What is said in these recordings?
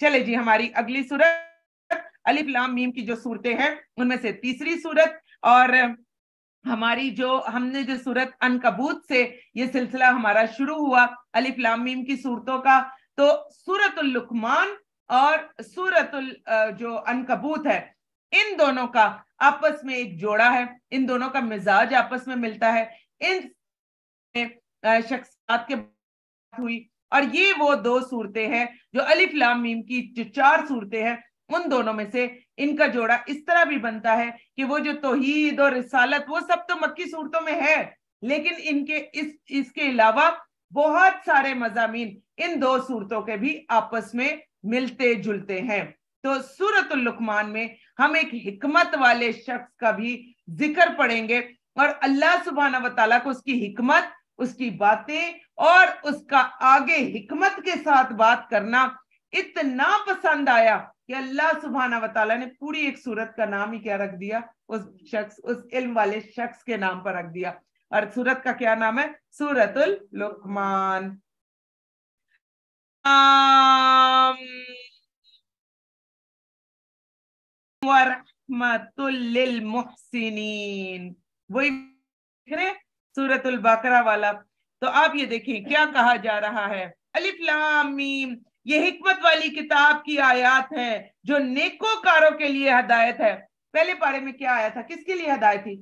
चले जी हमारी अगली सूरत अलिफ लाम मीम की जो सूरतें हैं उनमें से तीसरी सूरत और हमारी जो हमने जो सूरत अनकबूत से ये सिलसिला हमारा शुरू हुआ अलिफ लाम मीम की सूरतों का तो सूरत लुकमान और सूरत जो अनकबूत है इन दोनों का आपस में एक जोड़ा है इन दोनों का मिजाज आपस में मिलता है इन शख्सियात के बात हुई और ये वो दो सूरतें हैं जो अलिफ लाम मीम की जो चार सूरतें हैं उन दोनों में से इनका जोड़ा इस तरह भी बनता है कि वो जो तोहीद और रिसालत वो सब तो मक्की सूरतों में है लेकिन इनके इस इसके अलावा बहुत सारे मजामीन इन दो सूरतों के भी आपस में मिलते जुलते हैं तो सूरत लुकमान में हम एक हिकमत वाले शख्स का भी जिक्र पढ़ेंगे और अल्लाह सुबहाना वाली को उसकी हिकमत उसकी बातें और उसका आगे हिकमत के साथ बात करना इतना पसंद आया कि अल्लाह सुबहाना वाली ने पूरी एक सूरत का नाम ही क्या रख दिया उस शख्स उस इल्म वाले शख्स के नाम पर रख दिया और सूरत का क्या नाम है सूरतुल लुकमान वरहमतुल वही सूरतुल बकरा वाला तो आप ये देखें क्या कहा जा रहा है अलिफ लाम ये हिकमत वाली किताब की आयात है जो नेकोकारों के लिए हदायत है पहले पारे में क्या आया था किसके लिए हदायत थी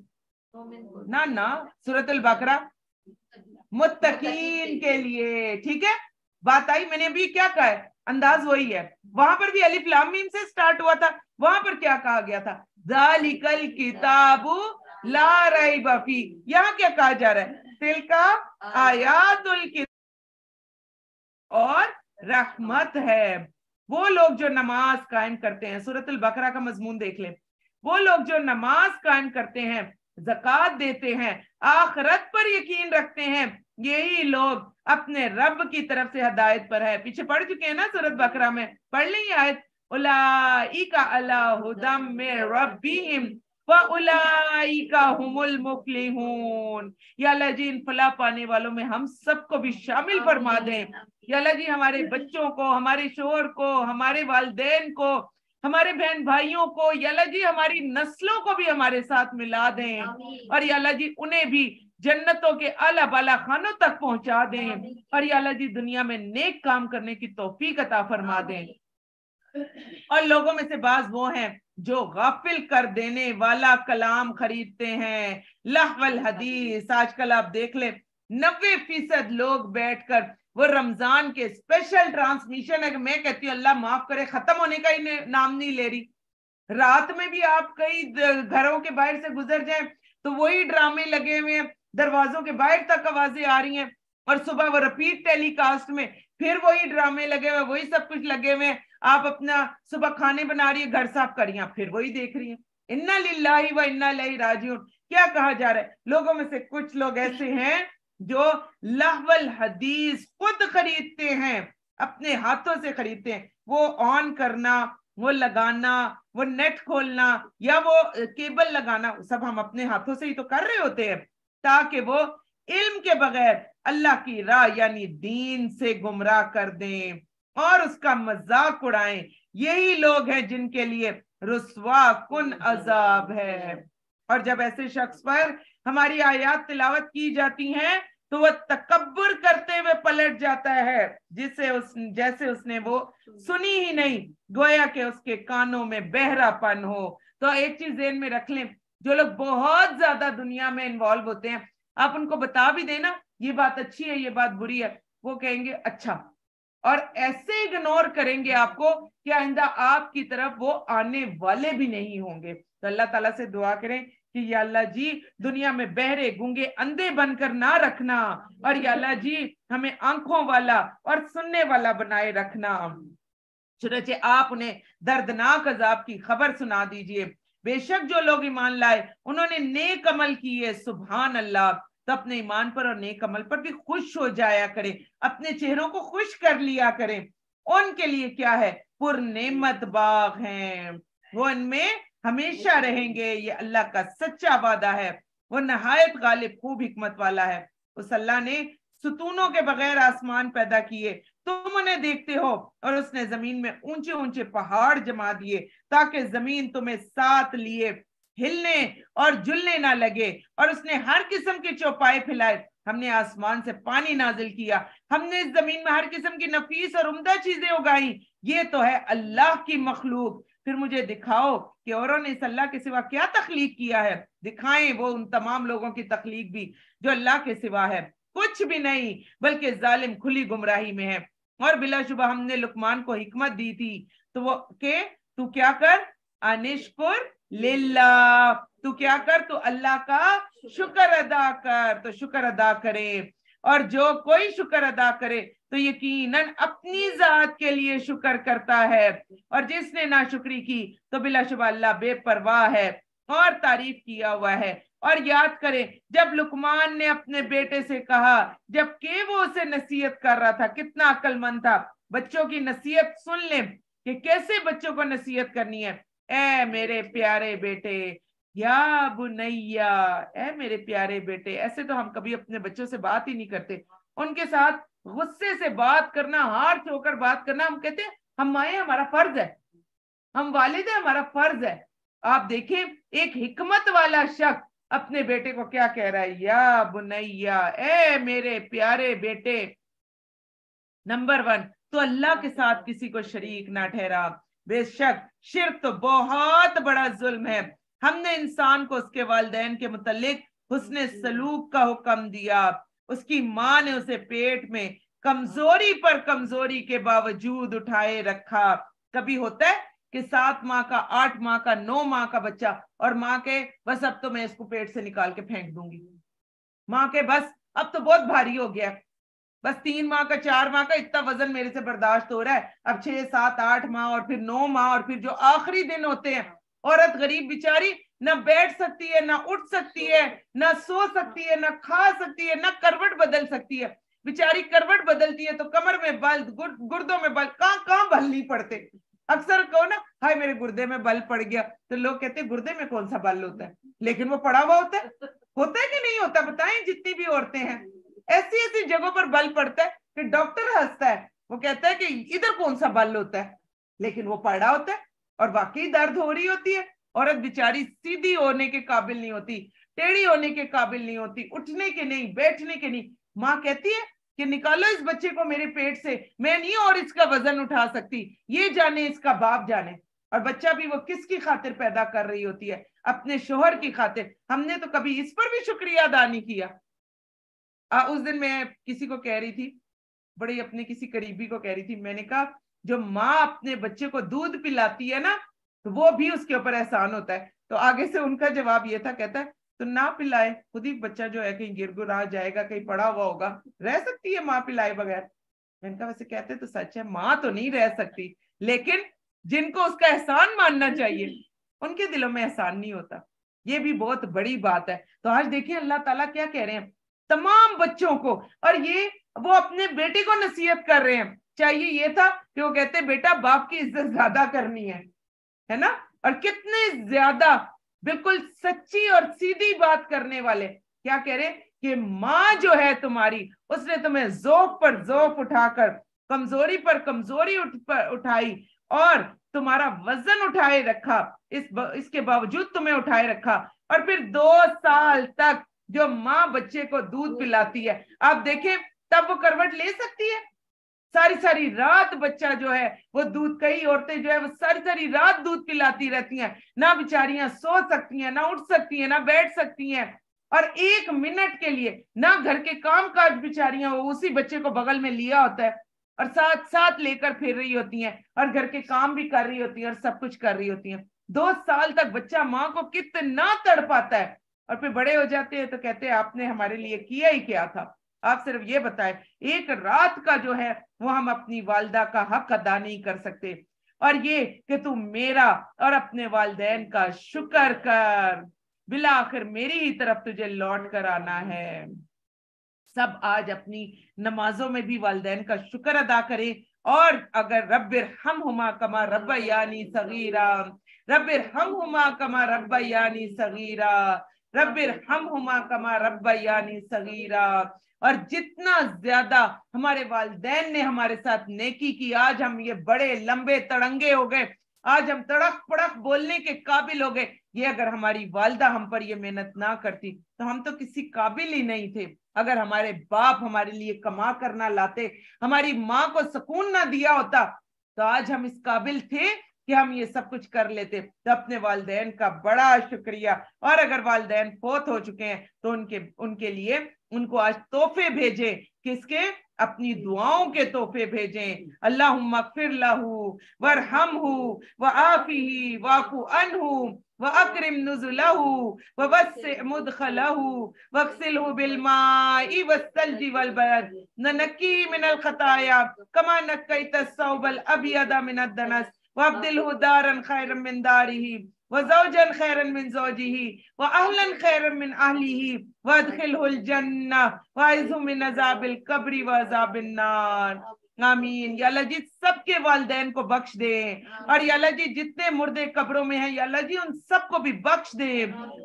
ना ना सूरतुल बकरा मुत्तकीन के लिए ठीक है बात आई मैंने अभी क्या कहा है अंदाज वही है वहां पर भी अलिफ लामीम से स्टार्ट हुआ था वहां पर क्या कहा गया था दालिकल किताबु ला रही बफी यहाँ क्या कहा जा रहा है तिल का आयातुल और रहमत है वो लोग जो नमाज कायम करते हैं सूरतुल बकरा का मजमून देख ले वो लोग जो नमाज कायम करते हैं जक़ात देते हैं आखरत पर यकीन रखते हैं यही लोग अपने रब की तरफ से हदायत पर है पीछे पढ़ चुके हैं ना सूरत बकरा में पढ़ ली आयत उला का अला हुदम में रब्बीहिम याला जी इन फला पाने वालों में हम सबको भी शामिल फरमा दें याला जी हमारे बच्चों को हमारे शोर को हमारे वालदेन को हमारे बहन भाइयों को याला जी हमारी नस्लों को भी हमारे साथ मिला दें और याला जी उन्हें भी जन्नतों के आला बाला खानों तक पहुंचा दें और याला जी दुनिया में नेक काम करने की तोफीक अता फरमा दें और लोगों में से बाज वो हैं जो गाफिल कर देने वाला कलाम खरीदते हैं लहवल हदीस आजकल आप देख ले नब्बे फीसद लोग बैठकर वो रमजान के स्पेशल ट्रांसमिशन है मैं कहती हूँ अल्लाह माफ करे खत्म होने का ही नाम नहीं ले रही रात में भी आप कई घरों के बाहर से गुजर जाए तो वही ड्रामे लगे हुए हैं दरवाजों के बाहर तक आवाजें आ रही हैं और सुबह वो रिपीट टेलीकास्ट में फिर वही ड्रामे लगे हुए वही सब कुछ लगे हुए हैं आप अपना सुबह खाने बना रही है घर साफ करिए आप फिर वही देख रही है इन्ना ही व इन्ना लही राजी क्या कहा जा रहा है लोगों में से कुछ लोग ऐसे हैं जो लहवल हदीस खुद खरीदते हैं अपने हाथों से खरीदते हैं वो ऑन करना वो लगाना वो नेट खोलना या वो केबल लगाना सब हम अपने हाथों से ही तो कर रहे होते हैं ताकि वो इल्म के बगैर अल्लाह की राह यानी दीन से गुमराह कर दें और उसका मजाक उड़ाएं यही लोग हैं जिनके लिए रुसवा कुन अजाब है और जब ऐसे शख्स पर हमारी आयात तिलावत की जाती हैं तो वह तकबर करते हुए पलट जाता है जिसे उस जैसे उसने वो सुनी ही नहीं गोया के उसके कानों में बहरापन हो तो एक चीज जेन में रख लें जो लोग बहुत ज्यादा दुनिया में इन्वॉल्व होते हैं आप उनको बता भी देना ये बात अच्छी है ये बात बुरी है वो कहेंगे अच्छा और ऐसे इग्नोर करेंगे आपको कि आइंदा आपकी तरफ वो आने वाले भी नहीं होंगे तो अल्लाह ताला से दुआ करें कि अल्लाह जी दुनिया में बहरे गुंगे अंधे बनकर ना रखना और याला अल्लाह जी हमें आंखों वाला और सुनने वाला बनाए रखना चुनाचे आप उन्हें दर्दनाक अजाब की खबर सुना दीजिए बेशक जो लोग ईमान लाए उन्होंने नेक अमल किए सुबहान अल्लाह तो अपने ईमान पर और नेक अमल पर भी खुश हो जाया करें अपने चेहरों को खुश कर लिया करें उनके लिए क्या है पुरनेमत बाग हैं वो इनमें हमेशा रहेंगे ये अल्लाह का सच्चा वादा है वो नहायत गालिब खूब हिकमत वाला है उस अल्लाह ने सुतूनों के बगैर आसमान पैदा किए तुम उन्हें देखते हो और उसने जमीन में ऊंचे ऊंचे पहाड़ जमा दिए ताकि जमीन तुम्हें साथ लिए हिलने और जुलने ना लगे और उसने हर किस्म के चौपाए फैलाए हमने आसमान से पानी नाजिल किया हमने इस जमीन में हर किस्म की नफीस और उमदा चीजें उगाई ये तो है अल्लाह की मखलूक फिर मुझे दिखाओ कि औरों ने इस अल्लाह के सिवा क्या तख्लीक किया है दिखाएं वो उन तमाम लोगों की तख्लीक भी जो अल्लाह के सिवा है कुछ भी नहीं बल्कि जालिम खुली गुमराही में है और बिलाशुबा हमने लुकमान को हिकमत दी थी तो वो के तू क्या कर अनिश्कुर लिल्ला तू क्या कर तू अल्लाह का शुक्र अदा कर तो शुक्र अदा करे और जो कोई शुक्र अदा करे तो यकीनन अपनी जात के लिए शुक्र करता है और जिसने ना शुक्री की तो बिलाशुबा अल्लाह बेपरवाह है और तारीफ किया हुआ है और याद करें जब लुकमान ने अपने बेटे से कहा जबकि वो उसे नसीहत कर रहा था कितना अक्लमंद था बच्चों की नसीहत सुन ले कि कैसे बच्चों को नसीहत करनी है ए मेरे प्यारे बेटे या बुनैया ए मेरे प्यारे बेटे ऐसे तो हम कभी अपने बच्चों से बात ही नहीं करते उनके साथ गुस्से से बात करना हार होकर बात करना हम कहते हैं हम माए हमारा फर्ज है हम वालिद है हमारा फर्ज है आप देखें एक हिकमत वाला शख्स अपने बेटे को क्या कह रहा है या बुनैया ए मेरे प्यारे बेटे नंबर वन तो अल्लाह के साथ किसी को शरीक ना ठहरा बेशक शिर तो बहुत बड़ा जुल्म है हमने इंसान को उसके वाले के मुतलिक हुसन सलूक का हुक्म दिया उसकी माँ ने उसे पेट में कमजोरी पर कमजोरी के बावजूद उठाए रखा कभी होता है कि सात माह का आठ माह का नौ माह का बच्चा और माँ के बस अब तो मैं इसको पेट से निकाल के फेंक दूंगी माँ के बस अब तो बहुत भारी हो गया बस तीन माह का चार माह का इतना वजन मेरे से बर्दाश्त हो रहा है अब छह सात आठ माह और फिर नौ माह और फिर जो आखिरी दिन होते हैं औरत गरीब बिचारी ना बैठ सकती है ना उठ सकती है ना सो सकती है ना खा सकती है ना करवट बदल सकती है बेचारी करवट बदलती है तो कमर में बल गुर्दों में बल कहाँ कहाँ बल नहीं पड़ते अक्सर कहो ना हाय मेरे गुर्दे में बल पड़ गया तो लोग कहते हैं गुर्दे में कौन सा बल होता है लेकिन वो पड़ा हुआ होता है होता है कि नहीं होता बताएं जितनी भी औरतें हैं ऐसी ऐसी जगहों पर बल पड़ता है कि डॉक्टर हंसता है वो कहता है कि इधर कौन सा बल होता है लेकिन वो पड़ा होता है और वाकई दर्द हो रही होती है औरत बेचारी सीधी होने के काबिल नहीं होती टेढ़ी होने के काबिल नहीं होती उठने के नहीं बैठने के नहीं माँ कहती है कि निकालो इस बच्चे को मेरे पेट से मैं नहीं और इसका वजन उठा सकती ये जाने इसका बाप जाने और बच्चा भी वो किसकी खातिर पैदा कर रही होती है अपने शोहर की खातिर हमने तो कभी इस पर भी शुक्रिया अदा नहीं किया आ, हाँ, उस दिन मैं किसी को कह रही थी बड़ी अपने किसी करीबी को कह रही थी मैंने कहा जो माँ अपने बच्चे को दूध पिलाती है ना तो वो भी उसके ऊपर एहसान होता है तो आगे से उनका जवाब ये था कहता है तो ना पिलाए खुद ही बच्चा जो है कहीं गिर गुरा जाएगा कहीं पड़ा हुआ होगा रह सकती है माँ पिलाए बगैर मैंने कहा वैसे कहते तो सच है माँ तो नहीं रह सकती लेकिन जिनको उसका एहसान मानना चाहिए उनके दिलों में एहसान नहीं होता ये भी बहुत बड़ी बात है तो आज देखिए अल्लाह ताला क्या कह रहे हैं तमाम बच्चों को और ये वो अपने बेटे को नसीहत कर रहे हैं चाहिए ये था कि वो कहते बेटा बाप की इज्जत ज्यादा करनी है है ना और कितने ज्यादा बिल्कुल सच्ची और सीधी बात करने वाले क्या कह रहे कि माँ जो है तुम्हारी उसने तुम्हें जोक पर जोक उठाकर कमजोरी पर कमजोरी उठ पर उठाई और तुम्हारा वजन उठाए रखा इस इसके बावजूद तुम्हें उठाए रखा और फिर दो साल तक जो माँ बच्चे को दूध पिलाती है आप देखें तब वो करवट ले सकती है सारी सारी रात बच्चा जो है वो दूध कई औरतें जो है वो सारी सारी रात दूध पिलाती रहती हैं ना बिचारियां सो सकती हैं ना उठ सकती हैं ना बैठ सकती हैं और एक मिनट के लिए ना घर के काम काज बिचारियां वो उसी बच्चे को बगल में लिया होता है और साथ साथ लेकर फिर रही होती हैं और घर के काम भी कर रही होती है और सब कुछ कर रही होती है दो साल तक बच्चा माँ को कितना पाता है और फिर बड़े हो जाते हैं तो कहते हैं आपने हमारे लिए किया ही क्या था आप सिर्फ ये बताए एक रात का जो है वो हम अपनी वालदा का हक अदा नहीं कर सकते और ये कि तू मेरा और अपने वाले का शुक्र कर बिला आखिर मेरी ही तरफ तुझे लौट कर आना है सब आज अपनी नमाजों में भी वाले का शुक्र अदा करें और अगर रबिर हम हुमा कमा रब यानी सगीरा रबिर हम हुमा कमा रब यानी सगीरा रबिर हम हुमा कमा रब यानी सगीरा और जितना ज्यादा हमारे वालदेन ने हमारे साथ नेकी की आज हम ये बड़े लंबे तड़ंगे हो गए आज हम तड़क पड़क बोलने के काबिल हो गए ये अगर हमारी वालदा हम पर ये मेहनत ना करती तो हम तो किसी काबिल ही नहीं थे अगर हमारे बाप हमारे लिए कमा करना लाते हमारी माँ को सुकून ना दिया होता तो आज हम इस काबिल थे कि हम ये सब कुछ कर लेते तो अपने वालदेन का बड़ा शुक्रिया और अगर वालदेन फोत हो चुके हैं तो उनके उनके लिए उनको आज तोहफे भेजें किसके अपनी दुआओं के तोहफे भेजें अल्लाह फिर लहू वर हम हु व आफी ही वाकू अन हूँ व अक्रम नुजुलहू व वस मुदखलहू वक्सिलहू बिलमाई वस्सलजी वल बरद नकी मिनल खताया कमा नक्कैत सौबल अबियदा मिनद दनस वब्दिलदारन دارا خيرا من داره وزوجا خيرا من زوجه واهلا خيرا من اهله وادخله الجنه वाइजहु من عذاب القبر وعذاب النار आमीन या जी सबके वालदेन को बख्श दे और या जी जितने मुर्दे कब्रों में हैं या जी उन सबको भी बख्श दे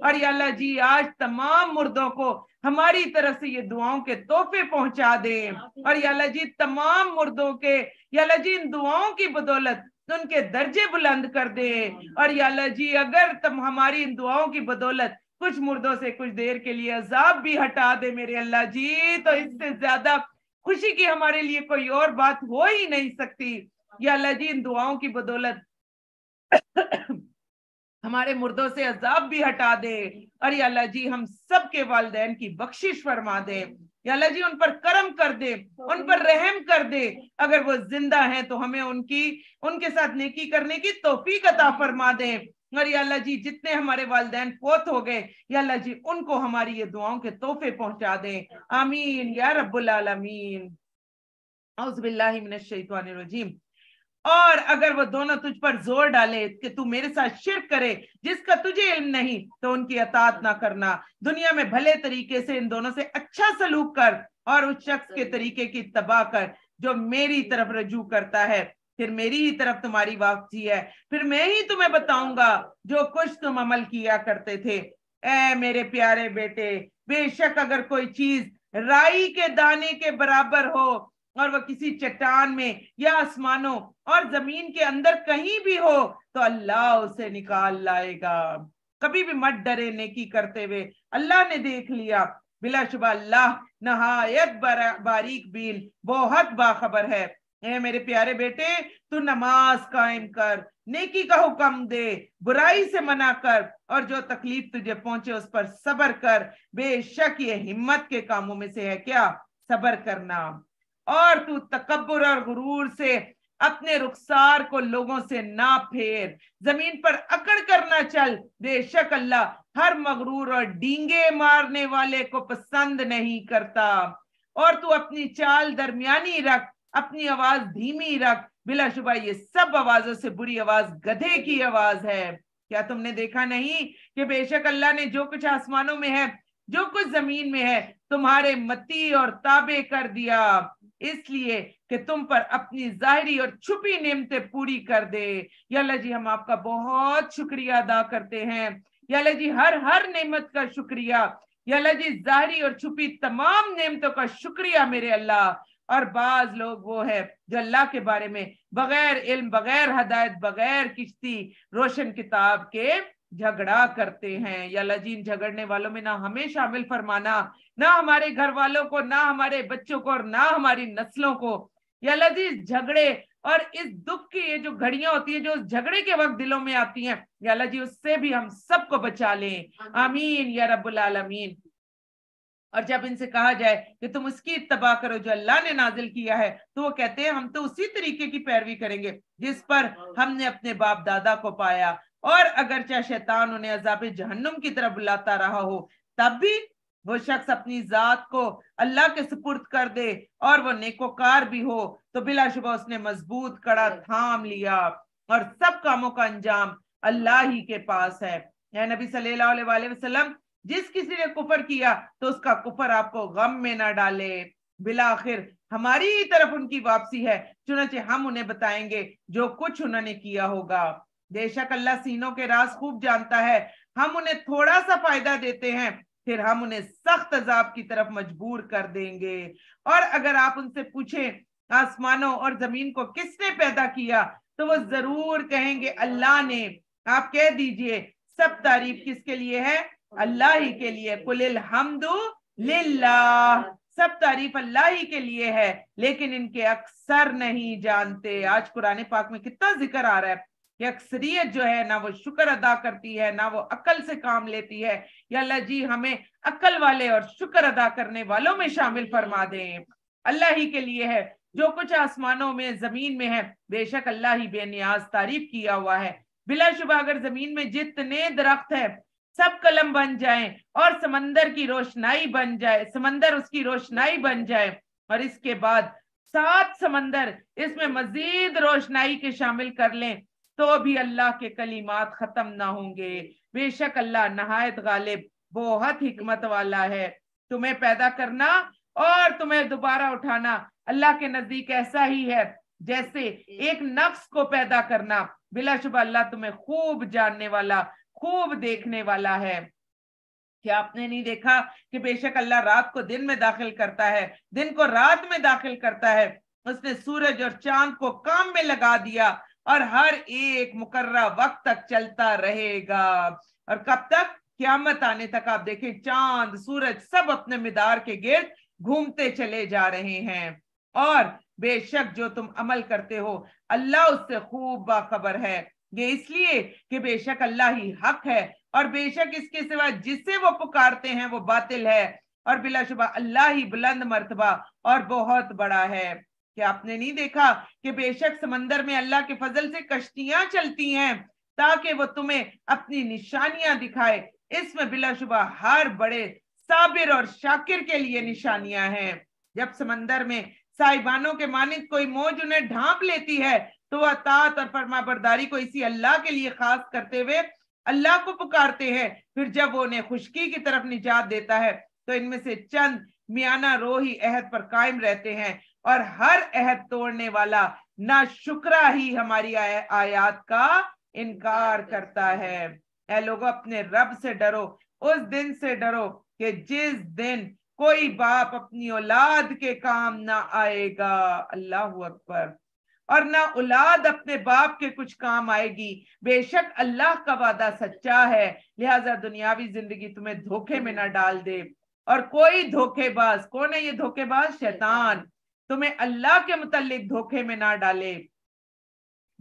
और या जी आज तमाम मुर्दों को हमारी तरफ से ये दुआओं के तोहफे पहुंचा दे और या जी तमाम मुर्दों के या जी इन दुआओं की बदौलत तो उनके दर्जे बुलंद कर दे और याला जी अगर तुम हमारी इन दुआओं की बदौलत कुछ मुर्दों से कुछ देर के लिए अजाब भी हटा दे मेरे अल्लाह जी तो इससे ज्यादा खुशी की हमारे लिए कोई और बात हो ही नहीं सकती या अल्लाह जी इन दुआओं की बदौलत हमारे मुर्दों से अजाब भी हटा दे और या अल्लाह जी हम सबके वालदेन की बख्शिश फरमा दे या अल्लाह जी उन पर कर्म कर दे तो उन पर रहम कर दे हाँ। अगर वो जिंदा हैं तो हमें उनकी उनके साथ नेकी करने की तोहफी अता हाँ। फरमा दे और या अल्लाह जी जितने हमारे वालदेन पोत हो गए या अल्लाह जी उनको हमारी ये दुआओं के तोहफे पहुंचा दे आमीन या रब्बुल आलमीन औज़बिल्लाहि मिनश शैतानिर रजीम और अगर वो दोनों तुझ पर जोर डाले कि तू मेरे साथ शिरक करे जिसका तुझे इल्म नहीं तो उनकी अतात ना करना दुनिया में भले तरीके से इन दोनों से अच्छा सलूक कर और उस शख्स के तरीके की तबाह कर जो मेरी तरफ रजू करता है फिर मेरी ही तरफ तुम्हारी वापसी है फिर मैं ही तुम्हें बताऊंगा जो कुछ तुम अमल किया करते थे ए मेरे प्यारे बेटे बेशक अगर कोई चीज राई के दाने के बराबर हो और वह किसी चट्टान में या आसमानों और जमीन के अंदर कहीं भी हो तो अल्लाह उसे निकाल लाएगा कभी भी मत डरे नेकी करते हुए अल्लाह ने देख लिया बिलाशुबा अल्लाह नहायत बारीक बीन बहुत बाखबर है ए मेरे प्यारे बेटे तू नमाज कायम कर नेकी का हुक्म दे बुराई से मना कर और जो तकलीफ तुझे पहुंचे उस पर सबर कर बेशक ये हिम्मत के कामों में से है क्या सबर करना और तू तकबर और गुरूर से अपने रुखसार को लोगों से ना फेर जमीन पर अकड़ कर ना चल बेशक अल्लाह हर मगरूर और डींगे मारने वाले को पसंद नहीं करता और तू अपनी चाल दरमियानी रख अपनी आवाज धीमी रख बिला शुबा ये सब आवाजों से बुरी आवाज गधे की आवाज है क्या तुमने देखा नहीं कि बेशक अल्लाह ने जो कुछ आसमानों में है जो कुछ जमीन में है तुम्हारे मती और ताबे कर दिया इसलिए कि तुम पर अपनी जाहरी और छुपी नियमते पूरी कर दे याला जी हम आपका बहुत शुक्रिया अदा करते हैं याला जी हर हर नेमत का शुक्रिया याला जी जाहरी और छुपी तमाम नेमतों का शुक्रिया मेरे अल्लाह और बाज लोग वो है जो अल्लाह के बारे में बगैर इल्म बगैर हदायत बगैर किश्ती रोशन किताब के झगड़ा करते हैं या लजीन झगड़ने वालों में ना हमें शामिल फरमाना ना हमारे घर वालों को ना हमारे बच्चों को और ना हमारी नस्लों को या लजीज झगड़े और इस दुख की ये जो घड़ियां होती है जो उस झगड़े के वक्त दिलों में आती हैं या लजी उससे भी हम सबको बचा लें आमीन या रबुल आलमीन और जब इनसे कहा जाए कि तुम उसकी इतबा करो जो अल्लाह ने नाजिल किया है तो वो कहते हैं हम तो उसी तरीके की पैरवी करेंगे जिस पर हाँ। हमने अपने बाप दादा को पाया और अगर चाहे शैतान उन्हें अजाब जहन्नम की तरफ बुलाता रहा हो तब भी वो शख्स अपनी जात को अल्लाह के सुपुर्द कर दे और वो नेकोकार भी हो तो बिलाशुबा उसने मजबूत कड़ा थाम लिया और सब कामों का अंजाम अल्लाह ही के पास है नबी सल्लाम जिस किसी ने कुफर किया तो उसका कुफर आपको गम में ना डाले बिलाखिर हमारी तरफ उनकी वापसी है चुनाचे हम उन्हें बताएंगे जो कुछ उन्होंने किया होगा बेशक अल्लाह सीनों के राज खूब जानता है हम उन्हें थोड़ा सा फायदा देते हैं फिर हम उन्हें सख्त अजाब की तरफ मजबूर कर देंगे और अगर आप उनसे पूछें आसमानों और जमीन को किसने पैदा किया तो वो जरूर कहेंगे अल्लाह ने आप कह दीजिए सब तारीफ किसके लिए है अल्लाह ही के लिए कुल हमदू सब तारीफ अल्लाह ही के लिए है लेकिन इनके अक्सर नहीं जानते आज कुरान पाक में कितना जिक्र आ रहा है कि अक्सरियत जो है ना वो शुक्र अदा करती है ना वो अकल से काम लेती है या अल्लाह जी हमें अकल वाले और शुक्र अदा करने वालों में शामिल फरमा दें अल्लाह ही के लिए है जो कुछ आसमानों में जमीन में है बेशक अल्लाह ही बेनियाज तारीफ किया हुआ है बिलाशुबा अगर जमीन में जितने दरख्त है सब कलम बन जाए और समंदर की रोशनाई बन जाए समंदर उसकी रोशनाई बन जाए और इसके बाद सात समंदर इसमें मजीद रोशनाई के शामिल कर लें तो भी अल्लाह के कलीमात ख़त्म ना होंगे बेशक अल्लाह नहायत गालिब बहुत हमत वाला है तुम्हें पैदा करना और तुम्हें दोबारा उठाना अल्लाह के नज़दीक ऐसा ही है जैसे एक नफ्स को पैदा करना बिलाशुबा अल्लाह तुम्हें खूब जानने वाला खूब देखने वाला है क्या आपने नहीं देखा कि बेशक अल्लाह रात को दिन में दाखिल करता है दिन को रात में दाखिल करता है उसने सूरज और चांद को काम में लगा दिया और हर एक मुकर्रा वक्त तक चलता रहेगा और कब तक क्यामत आने तक आप देखें चांद सूरज सब अपने मिदार के गिर्द घूमते चले जा रहे हैं और बेशक जो तुम अमल करते हो अल्लाह उससे खूब बाखबर है ये इसलिए कि बेशक अल्लाह ही हक है और बेशक इसके सिवा जिसे वो पुकारते हैं वो बातिल है और बिलाशुबा अल्लाह ही बुलंद मरतबा और बहुत बड़ा है क्या आपने नहीं देखा कि बेशक समंदर में अल्लाह के फजल से कश्तियां चलती हैं ताकि वो तुम्हें अपनी निशानियां दिखाए इसमें बिलाशुबा हर बड़े साबिर और शाकिर के लिए निशानियां हैं जब समंदर में साहिबानों के मानित कोई मौज उन्हें ढांप लेती है तो वह तात और बरदारी को इसी अल्लाह के लिए खास करते हुए अल्लाह को पुकारते हैं फिर जब वो उन्हें खुशकी की तरफ निजात देता है तो इनमें से चंद मियाना रोही अहद पर कायम रहते हैं और हर अहद तोड़ने वाला ना शुक्रा ही हमारी आ, आयात का इनकार करता है ए लोगो अपने रब से डरो उस दिन से डरो कि जिस दिन कोई बाप अपनी औलाद के काम ना आएगा अल्लाह अकबर और ना औलाद अपने बाप के कुछ काम आएगी बेशक अल्लाह का वादा सच्चा है लिहाजा दुनियावी जिंदगी तुम्हें धोखे में ना डाल दे और कोई धोखेबाज कौन है ये धोखेबाज शैतान तुम्हें अल्लाह के मुतालिक धोखे में ना डाले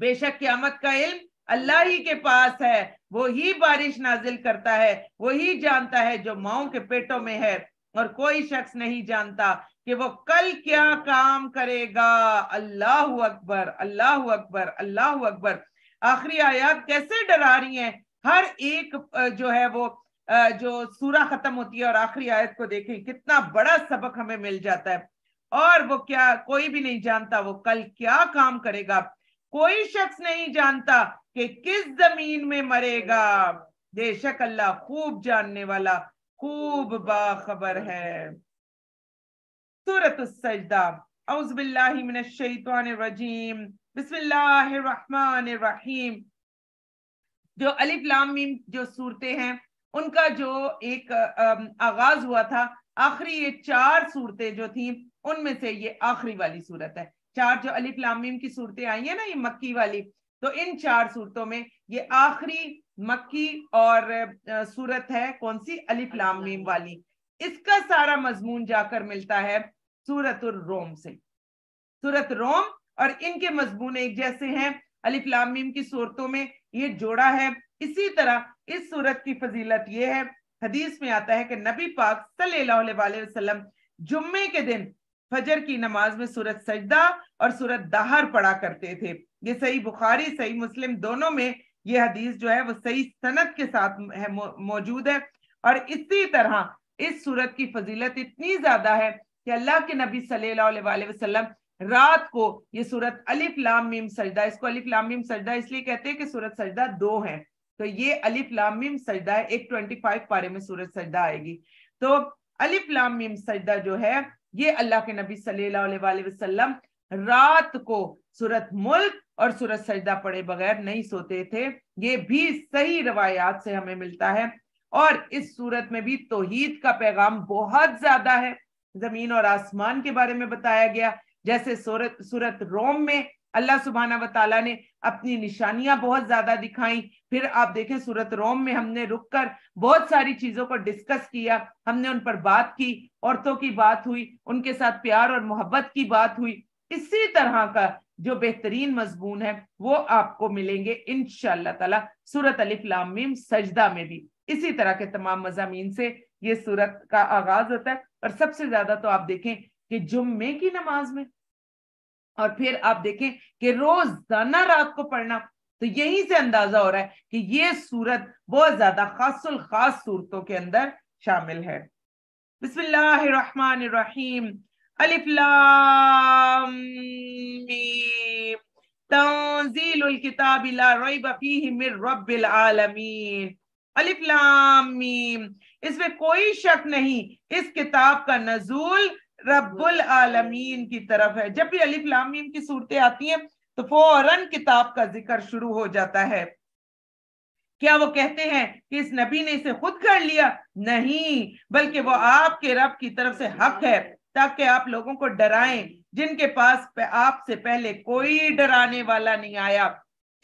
बेशक क्यामत का इल्म अल्लाह ही के पास है वो ही बारिश नाजिल करता है वो ही जानता है जो माओ के पेटों में है और कोई शख्स नहीं जानता कि वो कल क्या काम करेगा अल्लाह अकबर अल्लाह अकबर अल्लाह अकबर आखिरी आयात कैसे डरा रही है हर एक जो है वो जो सूरा खत्म होती है और आखिरी आयत को देखें कितना बड़ा सबक हमें मिल जाता है और वो क्या कोई भी नहीं जानता वो कल क्या काम करेगा कोई शख्स नहीं जानता कि किस जमीन में मरेगा बेशक अल्लाह खूब जानने वाला खूब बाखबर है सूरत सजदा रजीम बिस्मिल्लाहिर्रहमानिर्रहीम जो अलिफ लामीम जो सूरतें हैं उनका जो एक आगाज हुआ था आखिरी ये चार सूरतें जो थी उनमें से ये आखिरी वाली सूरत है चार जो अली लामीम की सूरतें आई है ना ये मक्की वाली तो इन चार सूरतों में ये आखिरी मक्की और सूरत है कौन सी अली लामीम वाली इसका सारा मजमून जाकर मिलता है सूरत रोम से सूरत रोम और इनके मजमून एक जैसे हैं अली लामीम की सूरतों में ये जोड़ा है इसी तरह इस सूरत की फजीलत ये है हदीस में आता है कि नबी पाक सल्लल्लाहु अलैहि वसल्लम जुम्मे के दिन फजर की नमाज में सूरत सजदा और सूरत दहार पढ़ा करते थे ये सही बुखारी सही मुस्लिम दोनों में ये हदीस जो है वो सही सनत के साथ है मौजूद है और इसी तरह इस सूरत की फजीलत इतनी ज्यादा है कि अल्लाह के नबी सल्लल्लाहु वसल्लम रात को ये सूरत अलिफ लाम मीम सजदा इसको अलिफ लाम मीम सजदा इसलिए कहते हैं कि सूरत सजदा दो है तो ये अलिफ लाम मीम सजदा है एक ट्वेंटी फाइव पारे में सूरत सजदा आएगी तो अलिफ लाम मीम सजदा जो है ये अल्लाह के नबी सल्लल्लाहु अलैहि वसल्लम रात को सूरत मुल्क और सूरत सजदा पड़े बगैर नहीं सोते थे ये भी सही रवायात से हमें मिलता है और इस सूरत में भी तोहीद का पैगाम बहुत ज्यादा है जमीन और आसमान के बारे में बताया गया जैसे सूरत सूरत रोम में अल्लाह सुबहाना वाली ने अपनी निशानियां बहुत ज्यादा दिखाई फिर आप देखें सूरत रोम में हमने रुककर बहुत सारी चीजों को डिस्कस किया हमने उन पर बात की औरतों की बात हुई उनके साथ प्यार और मोहब्बत की बात हुई इसी तरह का जो बेहतरीन मजमून है वो आपको मिलेंगे इन ताला सूरत अलिफ्लाम सजदा में भी इसी तरह के तमाम मजामी से ये सूरत का आगाज होता है और सबसे ज्यादा तो आप देखें कि जुम्मे की नमाज में और फिर आप देखें कि रोजाना रात को पढ़ना तो यहीं से अंदाजा हो रहा है कि ये सूरत बहुत ज्यादा खास खास सूरतों के अंदर शामिल है बिस्मिल्लाहिर्रहमानिर्रहीम अलिफ लाम किताब ला रैब रब्बिल आलमीन अलिफ लाम इसमें कोई शक नहीं इस किताब का नजूल रबुल आलमीन की तरफ है जब भी अलिफ लामीम की सूरतें आती हैं तो फौरन किताब का जिक्र शुरू हो जाता है क्या वो कहते हैं कि इस नबी ने इसे खुद कर लिया नहीं बल्कि वो आपके रब की तरफ से हक है ताकि आप लोगों को डराएं जिनके पास आपसे पहले कोई डराने वाला नहीं आया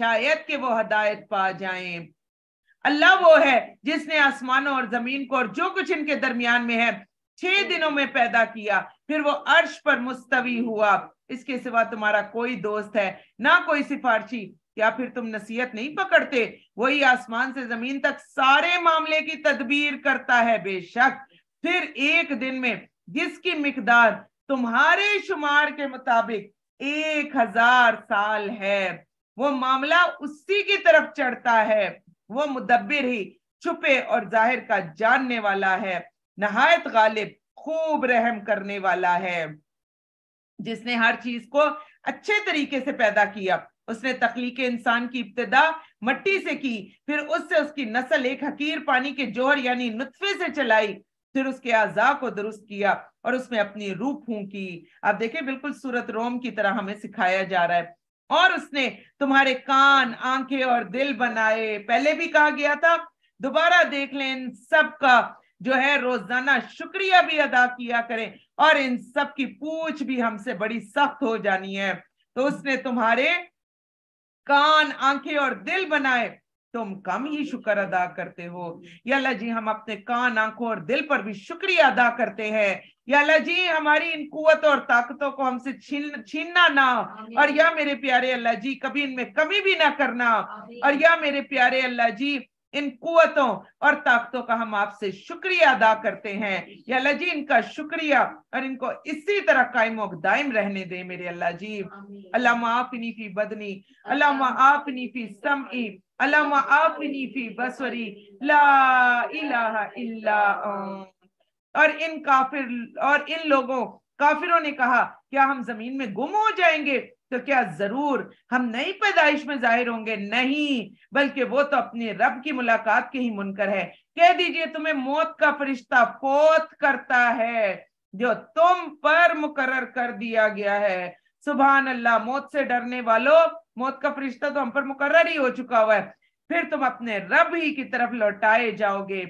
शायद के वो हदायत पा जाएं अल्लाह वो है जिसने आसमानों और जमीन को और जो कुछ इनके दरमियान में है छह हम्म। दिनों में पैदा किया फिर वो अर्श पर मुस्तवी हुआ इसके सिवा तुम्हारा कोई दोस्त है ना कोई सिफारशी या फिर तुम नसीहत नहीं पकड़ते वही आसमान से जमीन तक सारे मामले की तदबीर करता है बेशक फिर एक दिन में जिसकी मिकदार तुम्हारे शुमार के मुताबिक एक हजार साल है वो मामला उसी की तरफ चढ़ता है वो मुदब्बिर ही छुपे और जाहिर का जानने वाला है नहायत गालिब खूब रहम करने वाला है जिसने हर चीज को अच्छे तरीके से पैदा किया उसने तख्लीक इंसान की इब्तदा मट्टी से की फिर उससे उसकी नस्ल एक हकीर पानी के जोहर यानी नुतफे से चलाई फिर उसके आजा को दुरुस्त किया और उसमें अपनी रूह फूंकी आप देखें बिल्कुल सूरत रोम की तरह हमें सिखाया जा रहा है और उसने तुम्हारे कान आंखें और दिल बनाए पहले भी कहा गया था दोबारा देख लें सबका जो है रोजाना शुक्रिया भी अदा किया करें और इन सब की पूछ भी हमसे बड़ी सख्त हो जानी है तो उसने तुम्हारे कान आंखें और दिल बनाए तुम कम ही शुक्र अदा करते हो या जी हम अपने कान आंखों और दिल पर भी शुक्रिया अदा करते हैं या जी हमारी इन कुतों और ताकतों को हमसे छीन छीनना ना और या मेरे प्यारे अल्लाह जी कभी इनमें कमी भी ना करना और या मेरे प्यारे अल्लाह जी इन कुतों और ताकतों का हम आपसे शुक्रिया अदा करते हैं अल्लाह जी इनका शुक्रिया और इनको इसी तरह कायम दायम रहने दे मेरे अल्लाह जी अल्लाह आपनी फी बदनी अल्लाह आपनी फी सम अल्लाह आपनी फी बसरी ला और इन काफिर और इन लोगों काफिरों ने कहा क्या हम जमीन में गुम हो जाएंगे तो क्या जरूर हम नई पैदाइश में जाहिर होंगे नहीं बल्कि वो तो अपने रब की मुलाकात के ही मुनकर है कह दीजिए तुम्हें मौत का फरिश्ता फोत करता है जो तुम पर मुकर कर दिया गया है सुबह अल्लाह मौत से डरने वालों मौत का फरिश्ता तो हम पर मुकर ही हो चुका हुआ है फिर तुम अपने रब ही की तरफ लौटाए जाओगे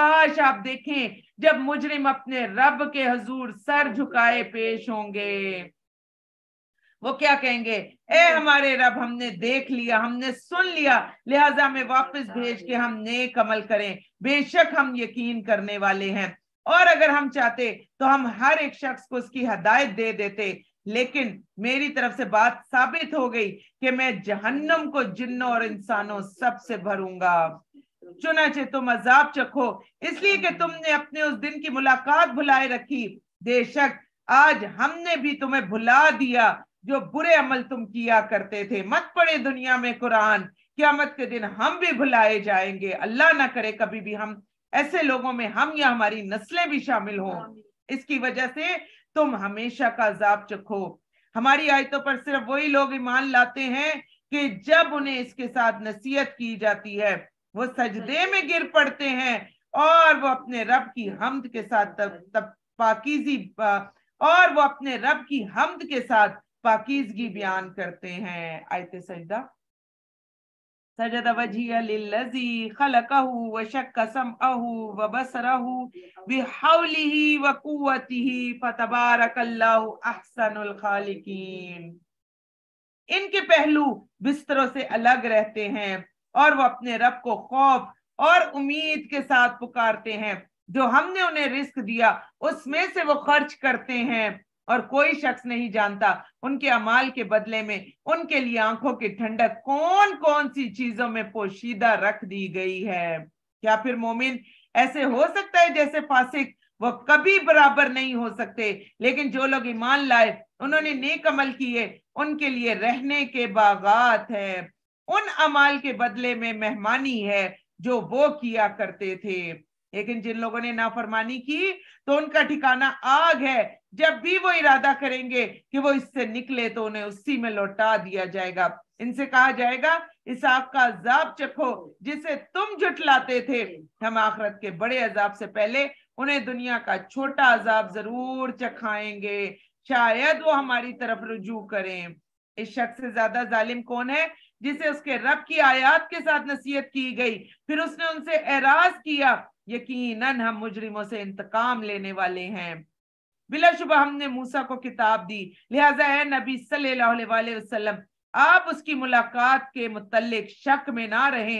काश आप देखें जब मुजरिम अपने रब के हजूर सर झुकाए पेश होंगे वो क्या कहेंगे ए हम्म। हमारे रब हमने देख लिया हमने सुन लिया लिहाजा हमें वापस भेज के हम नेक अमल करें बेशक हम यकीन करने वाले हैं और अगर हम चाहते तो हम हर एक शख्स को उसकी हदायत दे देते लेकिन मेरी तरफ से बात साबित हो गई कि मैं जहन्नम को जिन्नों और इंसानों सबसे भरूंगा चुनाचे तुम अजाब चखो इसलिए कि तुमने अपने उस दिन की मुलाकात भुलाए रखी बेशक आज हमने भी तुम्हें भुला दिया जो बुरे अमल तुम किया करते थे मत पड़े दुनिया में कुरान क्यामत के दिन हम भी भुलाए जाएंगे अल्लाह ना करे कभी भी हम ऐसे लोगों में हम या हमारी नस्लें भी शामिल हों इसकी वजह से तुम हमेशा का जाप चखो हमारी आयतों पर सिर्फ वही लोग ईमान लाते हैं कि जब उन्हें इसके साथ नसीहत की जाती है वो सजदे में गिर पड़ते हैं और वो अपने रब की हमद के साथ तब तब पाकिजी और वो अपने रब की हमद के साथ पाकिजगी बयान करते हैं आयत सजदा सजद वजिया लिल्लजी व शक्क समअहु व बसरहु बिहौलिहि व कुव्वतिहि फतबारकल्लाहु इनके पहलू बिस्तरों से अलग रहते हैं और वो अपने रब को खौफ और उम्मीद के साथ पुकारते हैं जो हमने उन्हें रिस्क दिया उसमें से वो खर्च करते हैं और कोई शख्स नहीं जानता उनके अमाल के बदले में उनके लिए आंखों की ठंडक कौन कौन सी चीजों में पोशीदा रख दी गई है क्या फिर मोमिन ऐसे हो सकता है जैसे फासिक वो कभी बराबर नहीं हो सकते लेकिन जो लोग ईमान लाए उन्होंने नेक अमल किए उनके लिए रहने के बागात है उन अमाल के बदले में मेहमानी है जो वो किया करते थे लेकिन जिन लोगों ने नाफरमानी की तो उनका ठिकाना आग है जब भी वो इरादा करेंगे कि वो इससे निकले तो उन्हें उसी में लौटा दिया जाएगा इनसे कहा जाएगा इस आग का अजाब चखो जिसे तुम जुटलाते थे हम आखरत के बड़े अजाब से पहले उन्हें दुनिया का छोटा अजाब जरूर चखाएंगे शायद वो हमारी तरफ रुजू करें इस शख्स से ज्यादा जालिम कौन है जिसे उसके रब की आयात के साथ नसीहत की गई फिर उसने उनसे एराज किया यकीनन हम मुजरिमों से इंतकाम लेने वाले हैं बिला शुबा हमने मूसा को किताब दी लिहाजा है नबी सल्लाम आप उसकी मुलाकात के मुतलक शक में ना रहे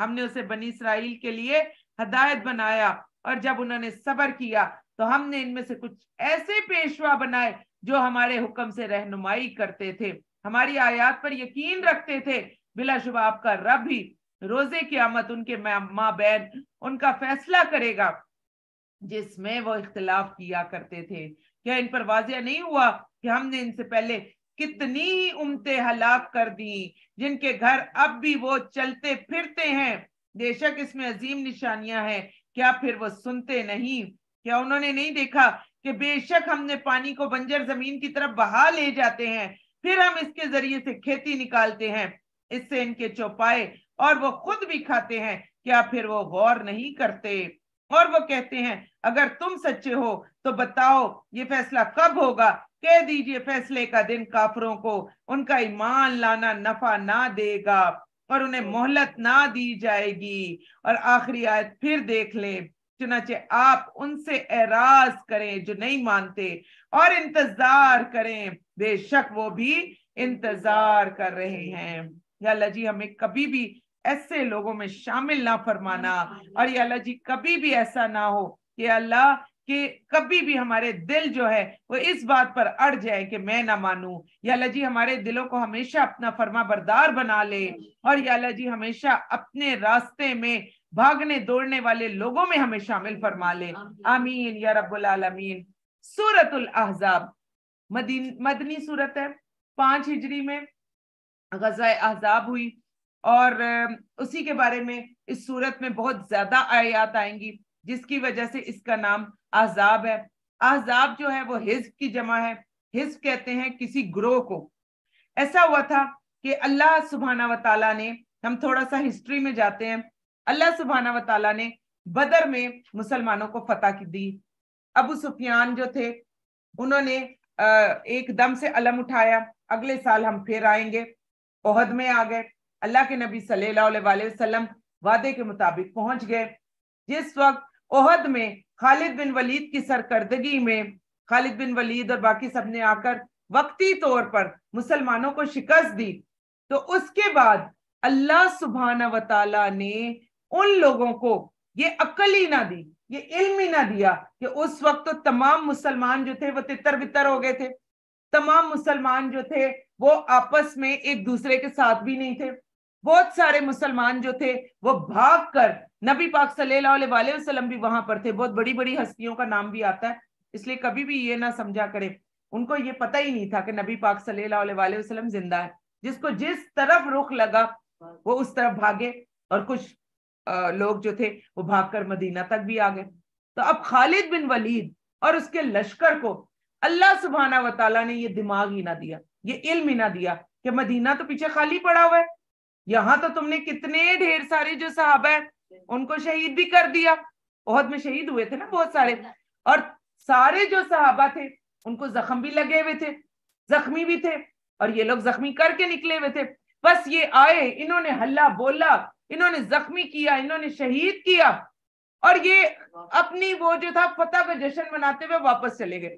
हमने उसे बनी इसराइल के लिए हदायत बनाया और जब उन्होंने सबर किया तो हमने इनमें से कुछ ऐसे पेशवा बनाए जो हमारे हुक्म से रहनुमाई करते थे हमारी आयात पर यकीन रखते थे बिलाशुबा आपका रब ही रोजे की आमद उनके माँ बहन उनका फैसला करेगा जिसमें वो इख्तलाफ किया करते थे क्या इन पर वाजिया नहीं हुआ कि हमने इनसे पहले कितनी ही उमते हलाक कर दी जिनके घर अब भी वो चलते फिरते हैं बेशक इसमें अजीम निशानियां हैं क्या फिर वो सुनते नहीं क्या उन्होंने नहीं देखा कि बेशक हमने पानी को बंजर जमीन की तरफ बहा ले जाते हैं फिर हम इसके जरिए से खेती निकालते हैं इससे इनके चौपाए और वो खुद भी खाते हैं क्या फिर वो गौर नहीं करते और वो कहते हैं अगर तुम सच्चे हो तो बताओ ये फैसला कब होगा कह दीजिए फैसले का दिन काफरों को उनका ईमान लाना नफा ना देगा और उन्हें मोहलत ना दी जाएगी और आखिरी आयत फिर देख ले चुनाचे आप उनसे एराज करें जो नहीं मानते और इंतजार करें बेशक वो भी इंतजार कर रहे हैं या अल्लाह जी हमें कभी भी ऐसे लोगों में शामिल ना फरमाना हाँ, हाँ, और हाँ। ये अल्लाह जी कभी भी ऐसा ना हो कि अल्लाह कि कभी भी हमारे दिल जो है वो इस बात पर अड़ जाए कि मैं ना मानूं या अल्लाह जी हमारे दिलों को हमेशा अपना फरमा बरदार बना ले और या अल्लाह जी हमेशा अपने रास्ते में भागने दौड़ने वाले लोगों में हमें शामिल फरमा ले आमीन या रब्बुल आलमीन सूरतुल अहजाब मदीन मदनी सूरत है पांच हिजरी में गजा अहजाब हुई और उसी के बारे में इस सूरत में बहुत ज्यादा आयात आएंगी जिसकी वजह से इसका नाम आजाब है आजाब जो है वो हिज की जमा है हिज कहते हैं किसी ग्रोह को ऐसा हुआ था कि अल्लाह सुबहाना वाली ने हम थोड़ा सा हिस्ट्री में जाते हैं अल्लाह सुबहाना वाल ने बदर में मुसलमानों को की दी अबू सुफियान जो थे उन्होंने एक दम से अलम उठाया अगले साल हम फिर आएंगे ओहद में आ गए अल्लाह के नबी सल्लाम वादे के मुताबिक पहुंच गए जिस वक्त ओहद में खालिद बिन वलीद की सरकर्दगी में खालिद बिन वलीद और बाकी सब ने आकर वक्ती तौर पर मुसलमानों को शिकस्त दी तो उसके बाद अल्लाह सुबहाना वाली ने उन लोगों को ये अक्ल ही ना दी ये इल्म ही ना दिया कि उस वक्त तो तमाम मुसलमान जो थे वो तितर बितर हो गए थे तमाम मुसलमान जो थे वो आपस में एक दूसरे के साथ भी नहीं थे बहुत सारे मुसलमान जो थे वो भाग कर नबी पाक सल्लल्लाहु भी वहां पर थे बहुत बड़ी बड़ी हस्तियों का नाम भी आता है इसलिए कभी भी ये ना समझा करे उनको ये पता ही नहीं था कि नबी पाक सल्लल्लाहु जिंदा है जिसको जिस तरफ रुख लगा वो उस तरफ भागे और कुछ लोग जो थे वो भागकर मदीना तक भी आ गए तो अब खालिद बिन वलीद और उसके लश्कर को अल्लाह सुबहाना वाली ने ये दिमाग ही ना दिया ये इल्म ही ना दिया कि मदीना तो पीछे खाली पड़ा हुआ है यहाँ तो तुमने कितने ढेर सारे जो साहब है उनको शहीद भी कर दिया बहुत में शहीद हुए थे ना बहुत सारे और सारे जो साहबा थे उनको जख्म भी लगे हुए थे जख्मी भी थे और ये लोग जख्मी करके निकले हुए थे बस ये आए इन्होंने हल्ला बोला इन्होंने जख्मी किया इन्होंने शहीद किया और ये अपनी वो जो था फतेह का जश्न मनाते हुए वापस चले गए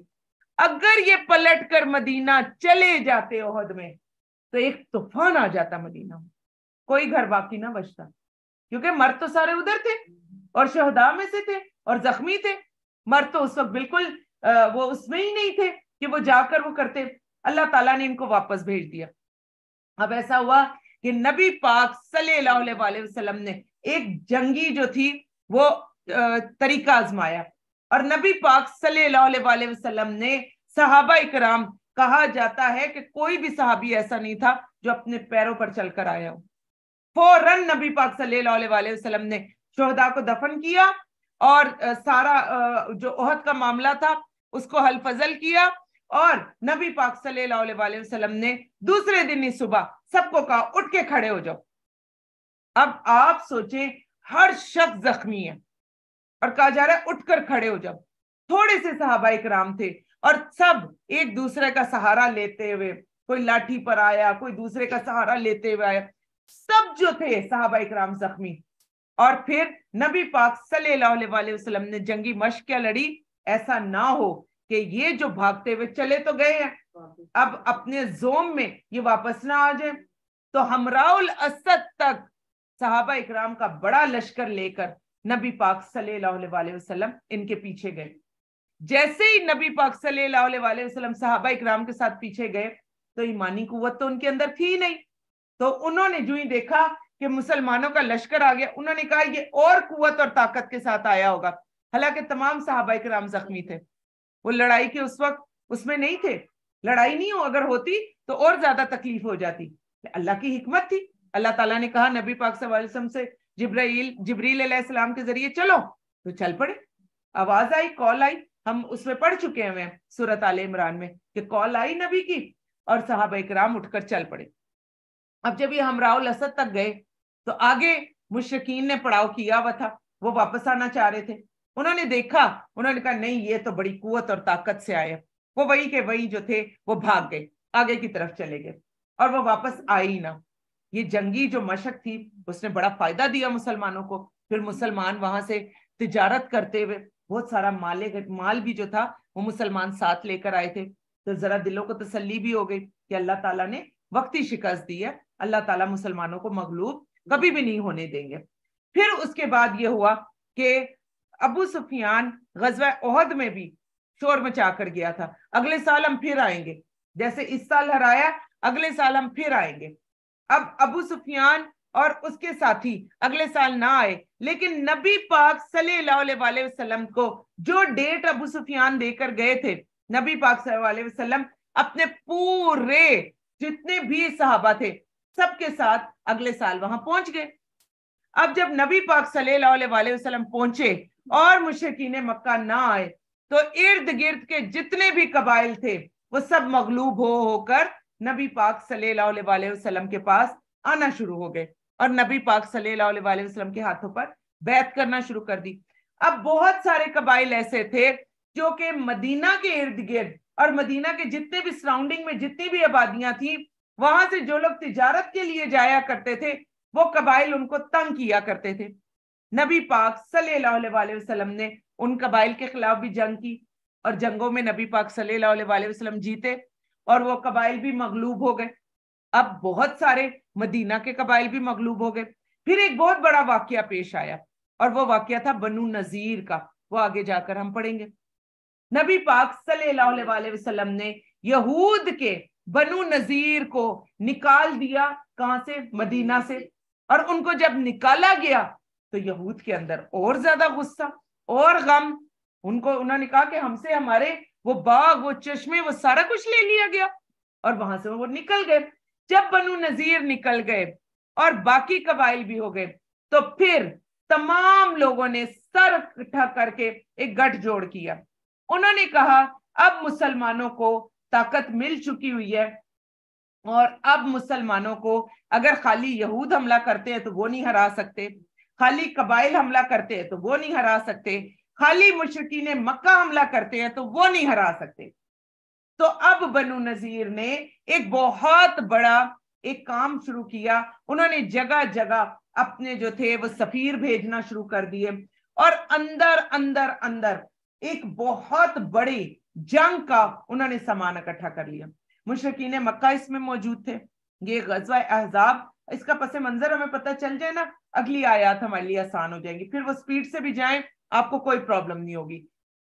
अगर ये पलट कर मदीना चले जाते ओहद में तो एक तूफान आ जाता मदीना में कोई घर बाकी ना बचता क्योंकि मर्द तो सारे उधर थे और शहदा में से थे और जख्मी थे मर्द तो उस वक्त बिल्कुल वो उसमें ही नहीं थे कि वो जाकर वो करते अल्लाह ताला ने इनको वापस भेज दिया अब ऐसा हुआ कि नबी पाक सल्लल्लाहु ने एक जंगी जो थी वो तरीका आजमाया और नबी पाक सल्लाम ने सहाबा इकराम कहा जाता है कि कोई भी सहाबी ऐसा नहीं था जो अपने पैरों पर चलकर आया हो फौरन नबी पाक सल्लाम ने शोहदा को दफन किया और सारा जो ओहद का मामला था उसको हल फजल किया और नबी पाक सल्लाम ने दूसरे दिन ही सुबह सबको कहा उठ के खड़े हो जाओ अब आप सोचे हर शख्स जख्मी है और कहा जा रहा है उठकर खड़े हो जाओ थोड़े से सहाबा इकराम थे और सब एक दूसरे का सहारा लेते हुए कोई लाठी पर आया कोई दूसरे का सहारा लेते हुए आया सब जो थे साहबा इक्राम जख्मी और फिर नबी पाक सल्लाम ने जंगी क्या लड़ी ऐसा ना हो कि ये जो भागते हुए चले तो गए हैं अब अपने जोम में ये वापस ना आ जाए तो हमराउल असद तक साहबा इकराम का बड़ा लश्कर लेकर नबी पाक सल्लाम इनके पीछे गए जैसे ही नबी पाक सल्लाम साहबा इकराम के साथ पीछे गए तो ईमानी कुत तो उनके अंदर थी नहीं तो उन्होंने जो ही देखा कि मुसलमानों का लश्कर आ गया उन्होंने कहा ये और कुत और ताकत के साथ आया होगा हालांकि तमाम साहबा कराम जख्मी थे वो लड़ाई के उस वक्त उसमें नहीं थे लड़ाई नहीं हो अगर होती तो और ज्यादा तकलीफ हो जाती अल्लाह की हिकमत थी अल्लाह ताला ने कहा नबी पाक वसल्लम से जिब्राइल जिब्रील के जरिए चलो तो चल पड़े आवाज आई कॉल आई हम उसमें पढ़ चुके हैं सूरत आल इमरान में कि कॉल आई नबी की और साहब इकराम उठकर चल पड़े अब जब ये हमराव असद तक गए तो आगे मुशकिन ने पड़ाव किया हुआ था वो वापस आना चाह रहे थे उन्होंने देखा उन्होंने कहा नहीं ये तो बड़ी कुत और ताकत से आए वो वही के वही जो थे वो भाग गए आगे की तरफ चले गए और वो वापस आए ही ना ये जंगी जो मशक थी उसने बड़ा फायदा दिया मुसलमानों को फिर मुसलमान वहां से तिजारत करते हुए बहुत सारा माले माल भी जो था वो मुसलमान साथ लेकर आए थे तो जरा दिलों को तसल्ली भी हो गई कि अल्लाह ताला ने वक्ती शिकस्त दी है अल्लाह ताला मुसलमानों को मगलूब कभी भी नहीं होने देंगे फिर उसके बाद ये हुआ कि अबू सुफियान गजवा ओहद में भी शोर मचा कर गया था अगले साल हम फिर आएंगे जैसे इस साल हराया अगले साल हम फिर आएंगे अब अबू सुफियान और उसके साथी अगले साल ना आए लेकिन नबी पाक सल्लाम को जो डेट अबू सुफियान देकर गए थे नबी पाक वसल्लम अपने पूरे जितने भी सहाबा थे सबके साथ अगले साल वहां पहुंच गए अब जब नबी पाक सल्लाम पहुंचे और मुशकिन मक्का ना आए तो इर्द गिर्द के जितने भी कबाइल थे वो सब मगलूब हो होकर नबी पाक सल्लाम के पास आना शुरू हो गए और नबी पाक सल्लाम के हाथों पर बैत करना शुरू कर दी अब बहुत सारे कबाइल ऐसे थे जो कि मदीना के इर्द गिर्द और मदीना के जितने भी सराउंडिंग में जितनी भी आबादियां थी वहां से जो लोग तिजारत के लिए जाया करते थे वो कबाइल उनको तंग किया करते थे नबी पाक सलम ने उन कबाइल के खिलाफ भी जंग की और जंगों में नबी पाक सल्लल्लाहु जीते और वो कबाइल भी मगलूब हो गए अब बहुत सारे मदीना के कबाइल भी मगलूब हो गए फिर एक बहुत बड़ा वाक्य पेश आया और वो वाक्य था बनु नजीर का वो आगे जाकर हम पढ़ेंगे नबी पाक सल्लल्लाहु अलैहि वसल्लम ने यहूद के बनु नजीर को निकाल दिया कहां से मदीना से और उनको जब निकाला गया तो यहूद के अंदर और ज्यादा गुस्सा और गम उनको उन्होंने कहा कि हमसे हमारे वो बाग वो चश्मे वो सारा कुछ ले लिया गया और वहां से वो निकल गए जब बनु नजीर निकल गए और बाकी कबाइल भी हो गए तो फिर तमाम लोगों ने सर इकट्ठा करके एक गठजोड़ किया उन्होंने कहा अब मुसलमानों को ताकत मिल चुकी हुई है और अब मुसलमानों को अगर खाली यहूद हमला करते हैं तो वो नहीं हरा सकते खाली कबाइल हमला करते हैं तो वो नहीं हरा सकते खाली ने मक्का हमला करते हैं तो वो नहीं हरा सकते तो अब बनु नजीर ने एक बहुत बड़ा एक काम शुरू किया उन्होंने जगह जगह अपने जो थे वो सफीर भेजना शुरू कर दिए और अंदर अंदर अंदर एक बहुत बड़ी जंग का उन्होंने सामान इकट्ठा कर लिया मुशरकिन मक्का इसमें मौजूद थे ये गजवा एहजाब इसका पस मंजर हमें पता चल जाए ना अगली आयात हमारे लिए आसान हो जाएंगी फिर वो स्पीड से भी जाए आपको कोई प्रॉब्लम नहीं होगी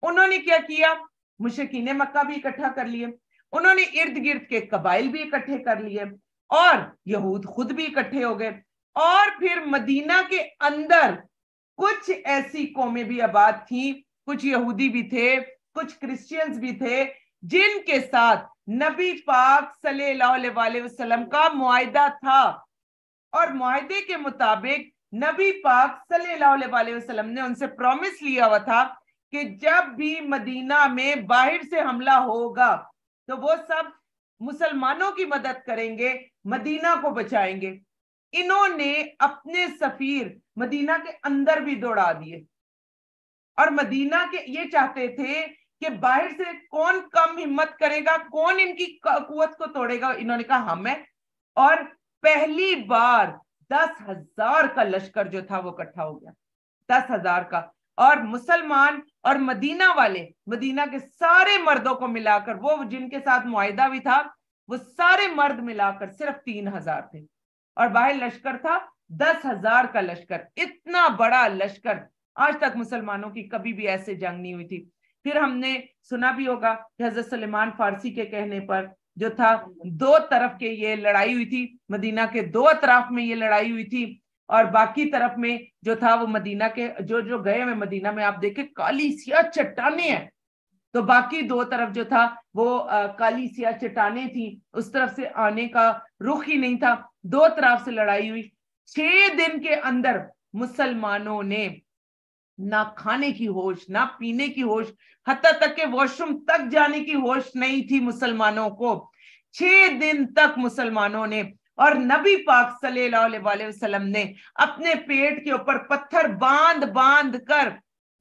उन्होंने क्या किया मुशकिन मक्का भी इकट्ठा कर लिए उन्होंने इर्द गिर्द के कबाइल भी इकट्ठे कर लिए और यहूद खुद भी इकट्ठे हो गए और फिर मदीना के अंदर कुछ ऐसी कौमें भी आबाद थी कुछ यहूदी भी थे कुछ क्रिश्चियंस भी थे जिनके साथ नबी पाक सल्लाम का मुआदा था और मुआदे के मुताबिक नबी पाक सल्लाम ने उनसे प्रॉमिस लिया हुआ था कि जब भी मदीना में बाहर से हमला होगा तो वो सब मुसलमानों की मदद करेंगे मदीना को बचाएंगे इन्होंने अपने सफीर मदीना के अंदर भी दौड़ा दिए और मदीना के ये चाहते थे कि बाहर से कौन कम हिम्मत करेगा कौन इनकी कुत को तोड़ेगा इन्होंने कहा हम है और पहली बार दस हजार का लश्कर जो था वो इकट्ठा हो गया दस हजार का और मुसलमान और मदीना वाले मदीना के सारे मर्दों को मिलाकर वो जिनके साथ मुआदा भी था वो सारे मर्द मिलाकर सिर्फ तीन हजार थे और बाहर लश्कर था दस हजार का लश्कर इतना बड़ा लश्कर आज तक मुसलमानों की कभी भी ऐसे जंग नहीं हुई थी फिर हमने सुना भी होगा कि हजरत सलेमान फारसी के कहने पर जो था दो तरफ के ये लड़ाई हुई थी मदीना के दो अतराफ में ये लड़ाई हुई थी और बाकी तरफ में जो था वो मदीना के जो जो गए हुए मदीना में आप देखे काली सिया चट्टाने हैं तो बाकी दो तरफ जो था वो आ, काली सिया चट्टाने थी उस तरफ से आने का रुख ही नहीं था दो तरफ से लड़ाई हुई छह दिन के अंदर मुसलमानों ने ना खाने की होश ना पीने की होश हत्या तक के वॉशरूम तक जाने की होश नहीं थी मुसलमानों को छह दिन तक मुसलमानों ने और नबी पाक सल्लल्लाहु ने अपने पेट के ऊपर पत्थर बांध बांध कर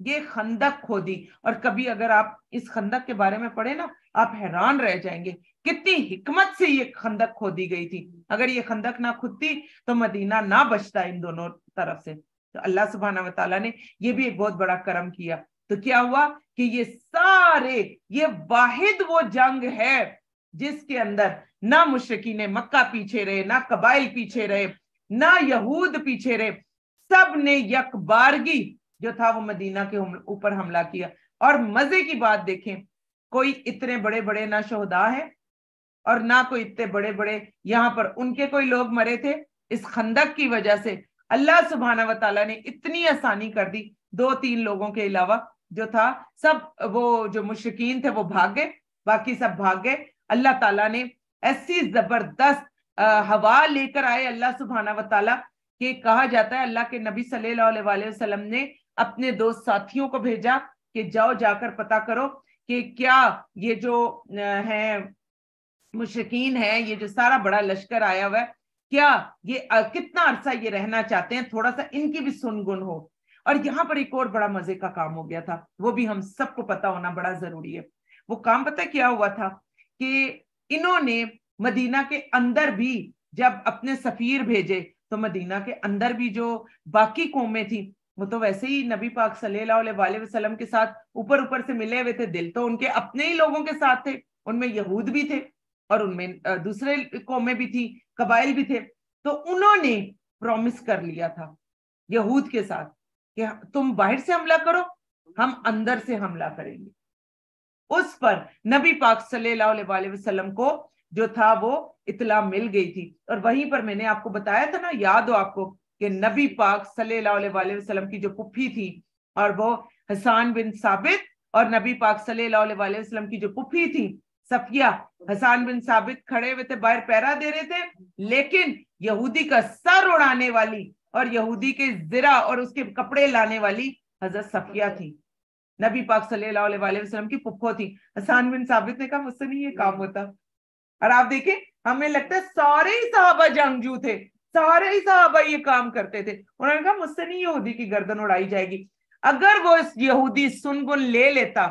ये खंदक खोदी और कभी अगर आप इस खंदक के बारे में पढ़े ना आप हैरान रह जाएंगे कितनी हिकमत से ये खंदक खोदी गई थी अगर ये खंदक ना खुदती तो मदीना ना बचता इन दोनों तरफ से तो अल्लाह सुबहाना वाली ने ये हाँ। भी एक बहुत बड़ा कर्म किया तो क्या हुआ कि ये सारे ये वाहिद वो जंग है जिसके अंदर ना मुश्किन ने मक्का पीछे रहे ना कबाइल पीछे रहे ना यहूद पीछे रहे सब ने यकबारगी जो था वो मदीना के ऊपर हमला किया और मजे की बात देखें कोई इतने बड़े बड़े ना शहदा है और ना कोई इतने बड़े बड़े यहाँ पर उनके कोई लोग मरे थे इस खंदक की वजह से अल्लाह सुबहाना वाली ने इतनी आसानी कर दी दो तीन लोगों के अलावा जो था सब वो जो मुश्किन थे वो भाग गए बाकी सब भाग गए अल्लाह तला ने ऐसी जबरदस्त हवा लेकर आए अल्लाह सुबहाना वाली के कहा जाता है अल्लाह के नबी सल्लाम ने अपने दो साथियों को भेजा कि जाओ जाकर पता करो कि क्या ये जो है मुश्किन है ये जो सारा बड़ा लश्कर आया हुआ है क्या ये आ, कितना अरसा ये रहना चाहते हैं थोड़ा सा इनकी भी सुनगुन हो और यहाँ पर एक और बड़ा मजे का काम हो गया था वो भी हम सबको पता होना बड़ा जरूरी है वो काम पता क्या हुआ था कि इन्होंने मदीना के अंदर भी जब अपने सफीर भेजे तो मदीना के अंदर भी जो बाकी कौमें थी वो तो वैसे ही नबी पाक सल्लाम के साथ ऊपर ऊपर से मिले हुए थे दिल तो उनके अपने ही लोगों के साथ थे उनमें यहूद भी थे और उनमें दूसरे कौमें भी थी कबाइल भी थे तो उन्होंने प्रॉमिस कर लिया था यहूद के साथ कि तुम बाहर से हमला करो हम अंदर से हमला करेंगे उस पर नबी पाक सल्लल्लाहु अलैहि वसल्लम को जो था वो इतला मिल गई थी और वहीं पर मैंने आपको बताया था ना याद हो आपको कि नबी पाक सल्लल्लाहु अलैहि वसल्लम की जो पुप्पी थी और वो हसान बिन साबित और नबी पाक सल्लल्लाहु अलैहि वसल्लम की जो पुप्पी थी सफिया हसान बिन साबित खड़े हुए थे बाहर पैरा दे रहे थे लेकिन यहूदी का सर उड़ाने वाली और यहूदी के जिरा और उसके कपड़े लाने वाली हजरत सफिया थी नबी पाक सल्लाम की पुप्पो थी हसान बिन साबित ने कहा मुझसे नहीं ये काम होता और आप देखें हमें लगता है सारे ही साहबा जंगजू थे सारे ही साहबा ये काम करते थे उन्होंने कहा मुझसे नहीं यहूदी की गर्दन उड़ाई जाएगी अगर वो इस यहूदी सुनगुन ले लेता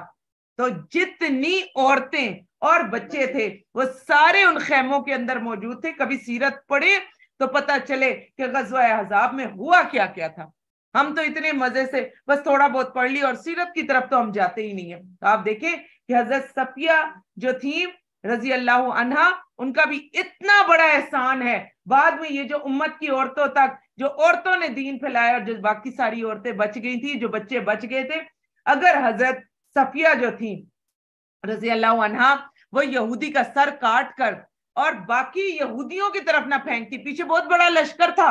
तो जितनी औरतें और बच्चे थे वो सारे उन खेमों के अंदर मौजूद थे कभी सीरत पढ़े तो पता चले कि गजवा हजाब में हुआ क्या क्या था हम तो इतने मजे से बस थोड़ा बहुत पढ़ ली और सीरत की तरफ तो हम जाते ही नहीं है तो आप देखें कि हजरत सफिया जो थी रजी अल्लाह अनहा उनका भी इतना बड़ा एहसान है बाद में ये जो उम्मत की औरतों तक जो औरतों ने दीन फैलाया और जो बाकी सारी औरतें बच गई थी जो बच्चे बच गए थे अगर हजरत सफिया जो थी रजी अल्लाह वो यहूदी का सर काट कर और बाकी यहूदियों की तरफ ना फेंकती पीछे बहुत बड़ा लश्कर था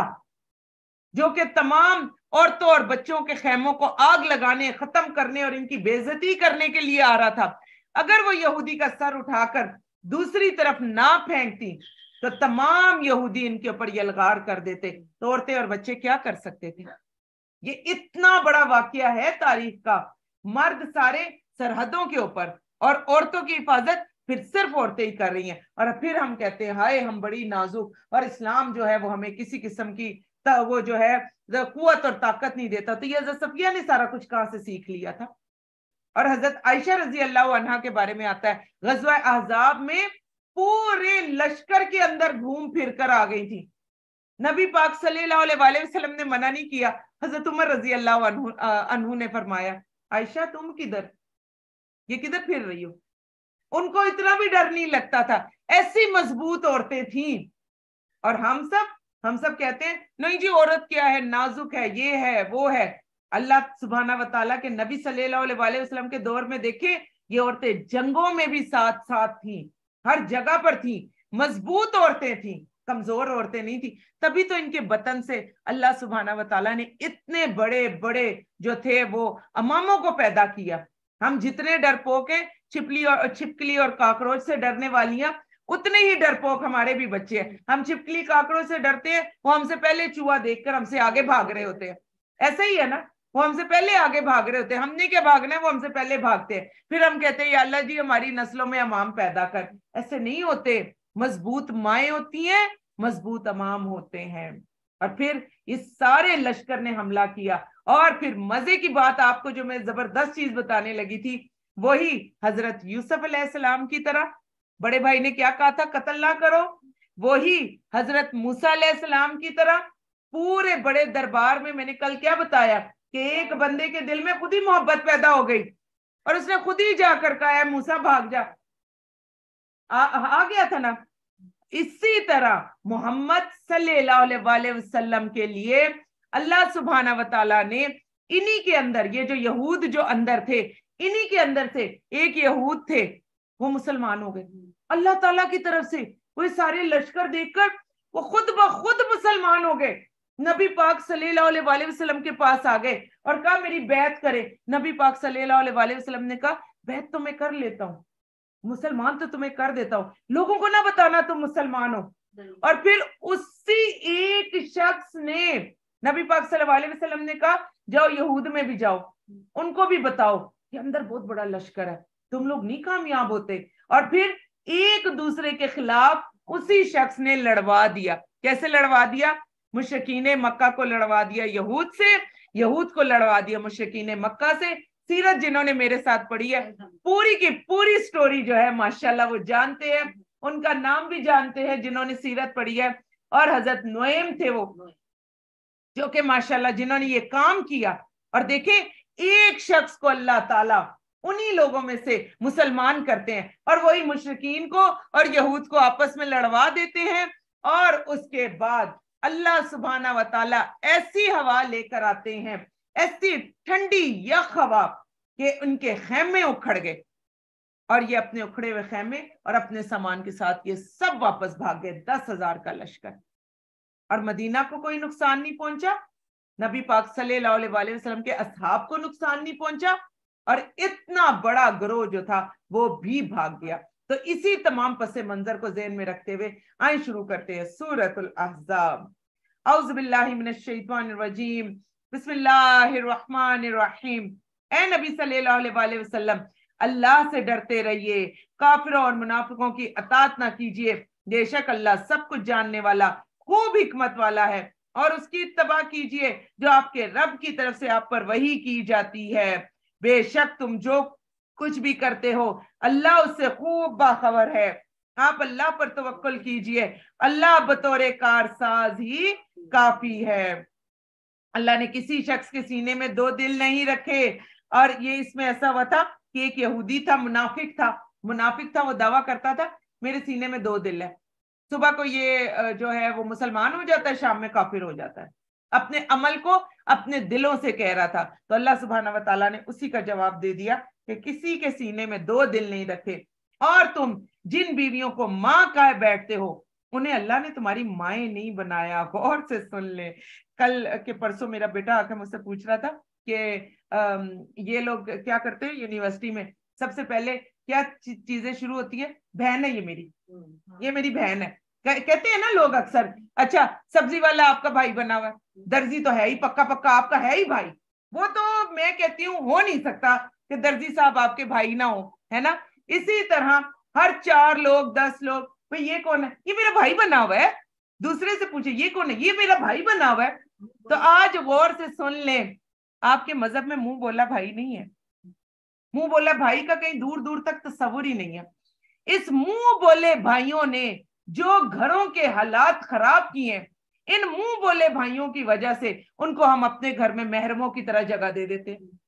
जो कि तमाम औरतों और बच्चों के खेमों को आग लगाने खत्म करने और इनकी बेजती करने के लिए आ रहा था अगर वो यहूदी का सर उठाकर दूसरी तरफ ना फेंकती तो तमाम यहूदी इनके ऊपर यलगार कर देते तो औरतें और बच्चे क्या कर सकते थे ये इतना बड़ा वाक्य है तारीख का मर्द सारे सरहदों के ऊपर और औरतों की हिफाजत फिर सिर्फ औरतें ही कर रही हैं और फिर हम कहते हैं हाय हम बड़ी नाजुक और इस्लाम जो है वो हमें किसी किस्म की वो जो है कुत और ताकत नहीं देता तो ये सफिया ने सारा कुछ कहाँ से सीख लिया था और हजरत आयशा रजी अल्लाह के बारे में आता है गजवा अहजाब में पूरे लश्कर के अंदर घूम फिर कर आ गई थी नबी पाक सल्लाम ने मना नहीं किया हजरत उमर रजी अल्लाह अनहू ने फरमाया आयशा तुम किधर ये किधर फिर रही हो उनको इतना भी डर नहीं लगता था ऐसी मजबूत औरतें थी और हम सब हम सब कहते हैं नहीं जी औरत क्या है नाजुक है ये है वो है अल्लाह सुबहाना वाल के नबी सल्लाम के दौर में देखे ये औरतें जंगों में भी साथ साथ थी हर जगह पर थी मजबूत औरतें थी कमजोर औरतें नहीं थी तभी तो इनके बतन से अल्लाह सुबहाना वाल ने इतने बड़े बड़े जो थे वो अमामों को पैदा किया हम जितने डरपोक हैं छिपली और छिपकली और कॉकरोच से डरने वाली हैं उतने ही डरपोक हमारे भी बच्चे हैं हम छिपकली कॉकरोच से डरते हैं वो हमसे पहले चूहा देखकर हमसे आगे भाग रहे होते हैं ऐसा ही है ना वो हमसे पहले आगे भाग रहे होते हैं हमने क्या भागना है वो हमसे पहले भागते हैं फिर हम कहते हैं अल्लाह जी हमारी नस्लों में अमाम पैदा कर ऐसे नहीं होते मजबूत माए होती हैं मजबूत अमाम होते हैं और फिर इस सारे लश्कर ने हमला किया और फिर मजे की बात आपको जो मैं जबरदस्त चीज बताने लगी थी वही हजरत यूसुफ अलैहिस्सलाम की तरह बड़े भाई ने क्या कहा था कत्ल ना करो वही हजरत मूसा अलैहिस्सलाम की तरह पूरे बड़े दरबार में मैंने कल क्या बताया कि एक बंदे के दिल में खुद ही मोहब्बत पैदा हो गई और उसने खुद ही जाकर कहा मूसा भाग जा आ, आ गया था ना इसी तरह मोहम्मद सल्लल्लाहु अलैहि वसल्लम के लिए अल्लाह सुबहाना वाली ने इन्हीं के अंदर ये जो यहूद जो अंदर थे इन्हीं के अंदर से एक यहूद थे वो मुसलमान हो गए अल्लाह ताला की तरफ से वो सारे लश्कर देखकर वो खुद ब खुद मुसलमान हो गए नबी पाक सल्लल्लाहु के पास आ गए और कहा मेरी बैत करे नबी पाक सल्लल्लाहु ने कहा बैत तो मैं कर लेता हूँ मुसलमान तो तुम्हें कर देता हूँ लोगों को ना बताना तुम मुसलमान हो और फिर उसी एक शख्स ने नबी पाक सल्लल्लाहु अलैहि वसल्लम ने कहा जाओ यहूद में भी जाओ उनको भी बताओ कि अंदर बहुत बड़ा लश्कर है तुम लोग नहीं कामयाब होते और फिर एक दूसरे के खिलाफ उसी शख्स ने लड़वा दिया कैसे लड़वा दिया मुशकीन मक्का को लड़वा दिया यहूद से यहूद को लड़वा दिया मुशकीन मक्का से सीरत जिन्होंने मेरे साथ पढ़ी है पूरी की पूरी स्टोरी जो है माशाल्लाह वो जानते हैं उनका नाम भी जानते हैं जिन्होंने सीरत पढ़ी है और हजरत नोएम थे वो क्योंकि माशाल्लाह जिन्होंने ये काम किया और देखे एक शख्स को अल्लाह ताला उन्हीं लोगों में से मुसलमान करते हैं और वही मुशरकिन को और यहूद को आपस में लड़वा देते हैं और उसके बाद अल्लाह सुबहाना वाला ऐसी हवा लेकर आते हैं ऐसी ठंडी यख हवा के उनके खेमे उखड़ गए और ये अपने उखड़े हुए खेमे और अपने सामान के साथ ये सब वापस भाग गए दस हजार का लश्कर और मदीना को कोई नुकसान नहीं पहुंचा नबी पाक सल्लाम के असहाब को नुकसान नहीं पहुंचा और इतना बड़ा ग्रोह जो था वो भी भाग गया तो इसी तमाम पस मंजर को जेन में रखते हुए आए शुरू करते हैं सूरत ए नबी सल्लल्लाहु अल्लाह से डरते रहिए काफिरों और मुनाफिकों की अतात ना कीजिए बेशक अल्लाह सब कुछ जानने वाला खूब हिकमत वाला है और उसकी इतबा कीजिए जो आपके रब की तरफ से आप पर वही की जाती है बेशक तुम जो कुछ भी करते हो अल्लाह उससे खूब बाखबर है आप अल्लाह पर तवक्ल कीजिए अल्लाह बतौर कारसाज ही काफी है अल्लाह ने किसी शख्स के सीने में दो दिल नहीं रखे और ये इसमें ऐसा हुआ था कि एक यहूदी था मुनाफिक था मुनाफिक था वो दावा करता था मेरे सीने में दो दिल है सुबह को ये जो है वो मुसलमान हो जाता है शाम में काफिर हो जाता है अपने अमल को अपने दिलों से कह रहा था तो अल्लाह सुबहाना वाली ने उसी का जवाब दे दिया कि किसी के सीने में दो दिल नहीं रखे और तुम जिन बीवियों को माँ का बैठते हो उन्हें अल्लाह ने तुम्हारी माए नहीं बनाया गौर से सुन ले कल के परसों मेरा बेटा आके मुझसे पूछ रहा था कि ये लोग क्या करते हैं यूनिवर्सिटी में सबसे पहले क्या चीजें शुरू होती है बहन है ये मेरी हम्म, हाँ। ये मेरी बहन है कहते हैं ना लोग अक्सर अच्छा सब्जी वाला आपका भाई बना हुआ दर्जी तो है ही पक्का पक्का आपका है ही भाई वो तो मैं कहती हूँ हो नहीं सकता कि दर्जी साहब आपके भाई ना हो है ना इसी तरह हर चार लोग दस लोग भाई ये कौन है ये मेरा भाई बना हुआ है दूसरे से पूछे ये कौन है ये मेरा भाई बना हुआ है तो आज गौर से सुन ले आपके मजहब में मुंह बोला भाई नहीं है मुंह बोला भाई का कहीं दूर दूर तक तस्वुर तो ही नहीं है इस मुंह बोले भाइयों ने जो घरों के हालात खराब किए हैं इन मुंह बोले भाइयों की वजह से उनको हम अपने घर में महरमों की तरह जगह दे देते हैं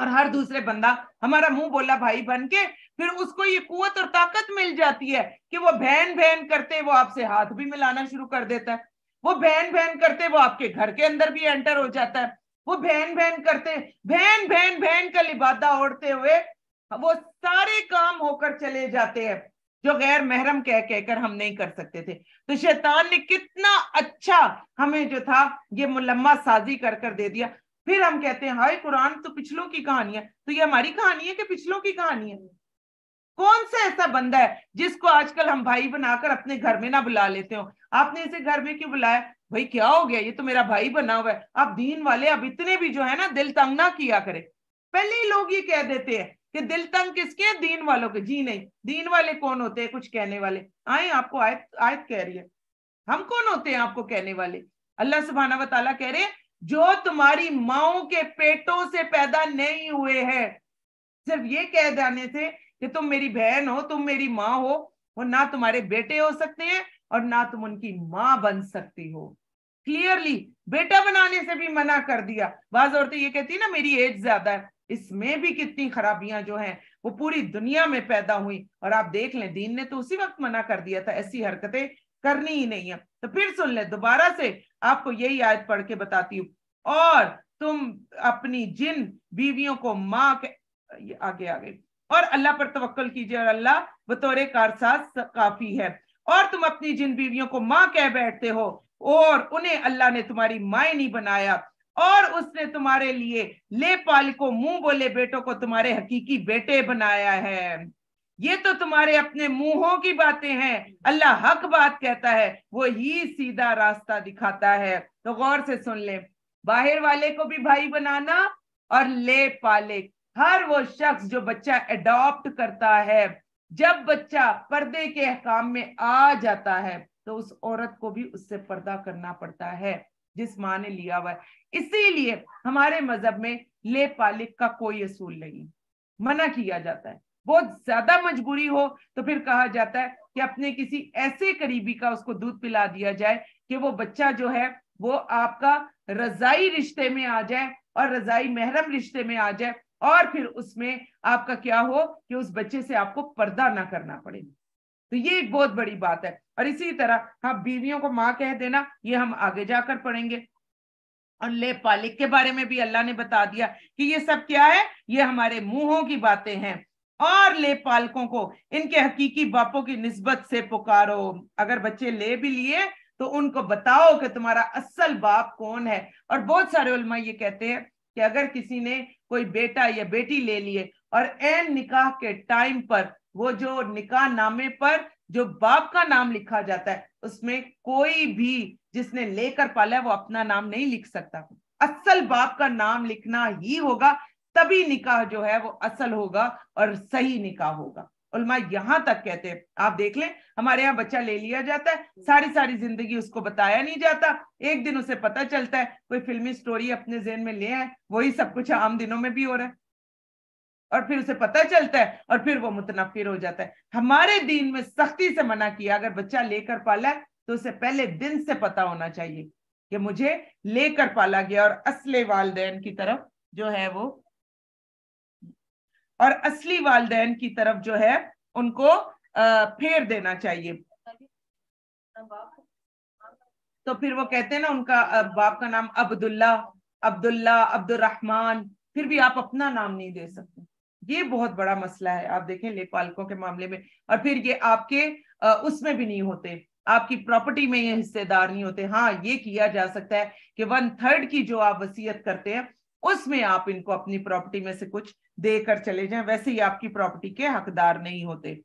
और हर दूसरे बंदा हमारा मुंह बोला भाई बन के फिर उसको ये कुत और ताकत मिल जाती है कि वो बहन बहन करते वो आपसे हाथ भी मिलाना शुरू कर देता है वो बहन बहन करते वो आपके घर के अंदर भी एंटर हो जाता है वो बहन बहन करते बहन बहन बहन का लिबादा ओढ़ते हुए वो सारे काम होकर चले जाते हैं जो गैर महरम कह कहकर हम नहीं कर सकते थे तो शैतान ने कितना अच्छा हमें जो था ये मुलम्मा साजी कर कर दे दिया फिर हम कहते हैं हाय कुरान तो पिछलों की कहानी है तो ये हमारी कहानी है कि पिछलों की कहानी है कौन सा ऐसा बंदा है जिसको आजकल हम भाई बनाकर अपने घर में ना बुला लेते हो आपने इसे घर में क्यों बुलाया भाई क्या हो गया ये तो मेरा भाई बना हुआ है आप दीन वाले अब इतने भी जो है ना दिल तंग ना किया करे पहले ही लोग ये कह देते हैं कि दिल तंग किसके हैं दीन वालों के जी नहीं दीन वाले कौन होते हैं कुछ कहने वाले आए आपको आयत आयत कह रही है हम कौन होते हैं आपको कहने वाले अल्लाह सुबहाना वाली कह रहे हैं जो तुम्हारी माओ के पेटों से पैदा नहीं हुए है सिर्फ ये कह जाने से कि तुम मेरी बहन हो तुम मेरी माँ हो वो ना तुम्हारे बेटे हो सकते हैं और ना तुम उनकी माँ बन सकती हो क्लियरली बेटा बनाने से भी मना कर दिया बाज औरतें ये कहती है ना मेरी एज ज्यादा है इसमें भी कितनी खराबियां जो हैं वो पूरी दुनिया में पैदा हुई और आप देख लें दीन ने तो उसी वक्त मना कर दिया था ऐसी हरकतें करनी ही नहीं है तो फिर सुन लें दोबारा से आपको यही आयत पढ़ के बताती हूँ और तुम अपनी जिन बीवियों को माँ के आगे गई और अल्लाह पर तवक्ल कीजिए और अल्लाह बतौर कारसाज काफी है और तुम अपनी जिन बीवियों को माँ कह बैठते हो और उन्हें अल्लाह ने तुम्हारी माए नहीं बनाया और उसने तुम्हारे लिए पाल को मुंह बोले बेटों को तुम्हारे हकीकी बेटे बनाया है ये तो तुम्हारे अपने मुंहों की बातें हैं अल्लाह हक बात कहता है वो ही सीधा रास्ता दिखाता है तो गौर से सुन ले बाहर वाले को भी भाई बनाना और ले पाले हर वो शख्स जो बच्चा एडॉप्ट करता है जब बच्चा पर्दे के अहकाम में आ जाता है तो उस औरत को भी उससे पर्दा करना पड़ता है जिस माँ ने लिया हुआ है इसीलिए हमारे मजहब में ले पालिक का कोई असूल नहीं मना किया जाता है बहुत ज्यादा मजबूरी हो तो फिर कहा जाता है कि अपने किसी ऐसे करीबी का उसको दूध पिला दिया जाए कि वो बच्चा जो है वो आपका रजाई रिश्ते में आ जाए और रजाई महरम रिश्ते में आ जाए और फिर उसमें आपका क्या हो कि उस बच्चे से आपको पर्दा ना करना पड़े तो ये एक बहुत बड़ी बात है और इसी तरह हाँ बीवियों को माँ कह देना ये हम आगे जाकर पढ़ेंगे और ले पालिक के बारे में भी अल्लाह ने बता दिया कि ये सब क्या है ये हमारे मुंहों की बातें हैं और ले पालकों को इनके हकीकी बापों की नस्बत से पुकारो अगर बच्चे ले भी लिए तो उनको बताओ कि तुम्हारा असल बाप कौन है और बहुत सारे उलमा ये कहते हैं कि अगर किसी ने कोई बेटा या बेटी ले लिए और एन निकाह के टाइम पर वो जो निकाह नामे पर जो बाप का नाम लिखा जाता है उसमें कोई भी जिसने लेकर पाला है वो अपना नाम नहीं लिख सकता असल बाप का नाम लिखना ही होगा तभी निकाह जो है वो असल होगा और सही निकाह होगा उलमा यहां तक कहते हैं आप देख लें हमारे यहाँ बच्चा ले लिया जाता है सारी सारी जिंदगी उसको बताया नहीं जाता एक दिन उसे पता चलता है कोई फिल्मी स्टोरी अपने जेन में ले आए वही सब कुछ आम दिनों में भी हो रहा है और फिर उसे पता चलता है और फिर वो मुतनफिर हो जाता है हमारे दीन में सख्ती से मना किया अगर बच्चा लेकर पाला है तो उसे पहले दिन से पता होना चाहिए कि मुझे लेकर पाला गया और असले वालदेन की तरफ जो है वो और असली वालदेन की तरफ जो है उनको फेर देना चाहिए तो फिर वो कहते हैं ना उनका बाप का नाम अब्दुल्ला अब्दुल्ला अब्दुलरहमान फिर भी आप अपना नाम नहीं दे सकते ये बहुत बड़ा मसला है आप देखें लेखपालकों के मामले में और फिर ये आपके उसमें भी नहीं होते आपकी प्रॉपर्टी में ये हिस्सेदार नहीं होते हाँ ये किया जा सकता है कि वन थर्ड की जो आप वसीयत करते हैं उसमें आप इनको अपनी प्रॉपर्टी में से कुछ देकर चले जाएं वैसे ही आपकी प्रॉपर्टी के हकदार नहीं होते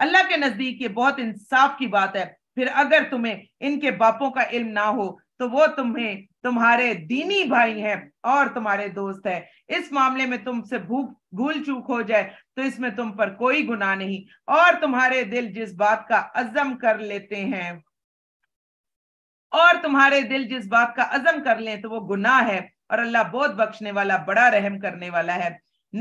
अल्लाह के नजदीक ये बहुत इंसाफ की बात है फिर अगर तुम्हें इनके बापों का इल्म ना हो तो वो तुम्हें तुम्हारे दीनी भाई हैं और तुम्हारे दोस्त हैं इस मामले में तुमसे भूख भूल चूक हो जाए तो इसमें तुम पर कोई गुनाह नहीं और तुम्हारे दिल जिस बात का अजम कर लेते हैं और तुम्हारे दिल जिस बात का अजम कर ले तो वो गुनाह है और अल्लाह बहुत बख्शने वाला बड़ा रहम करने वाला है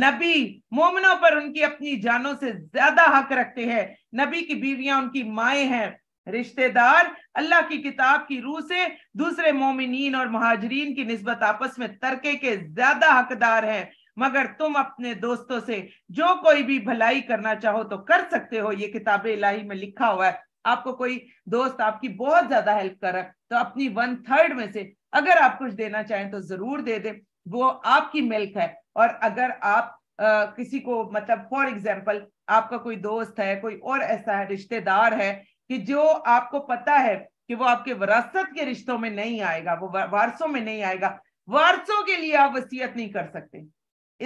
नबी मोमिनों पर उनकी अपनी जानों से ज्यादा हक रखते हैं नबी की बीवियां उनकी माए हैं रिश्तेदार अल्लाह की किताब की रूह से दूसरे मोमिन और महाजरीन की नस्बत आपस में तरके के ज्यादा हकदार हैं मगर तुम अपने दोस्तों से जो कोई भी भलाई करना चाहो तो कर सकते हो ये किताब इलाही में लिखा हुआ है आपको कोई दोस्त आपकी बहुत ज्यादा हेल्प कर रहा है तो अपनी वन थर्ड में से अगर आप कुछ देना चाहें तो जरूर दे दे वो आपकी मिल्क है और अगर आप आ, किसी को मतलब फॉर एग्जाम्पल आपका कोई दोस्त है कोई और ऐसा है रिश्तेदार है कि जो आपको पता है कि वो आपके वरासत के रिश्तों में नहीं आएगा वो वारसों में नहीं आएगा वारसों के लिए आप वसीयत नहीं कर सकते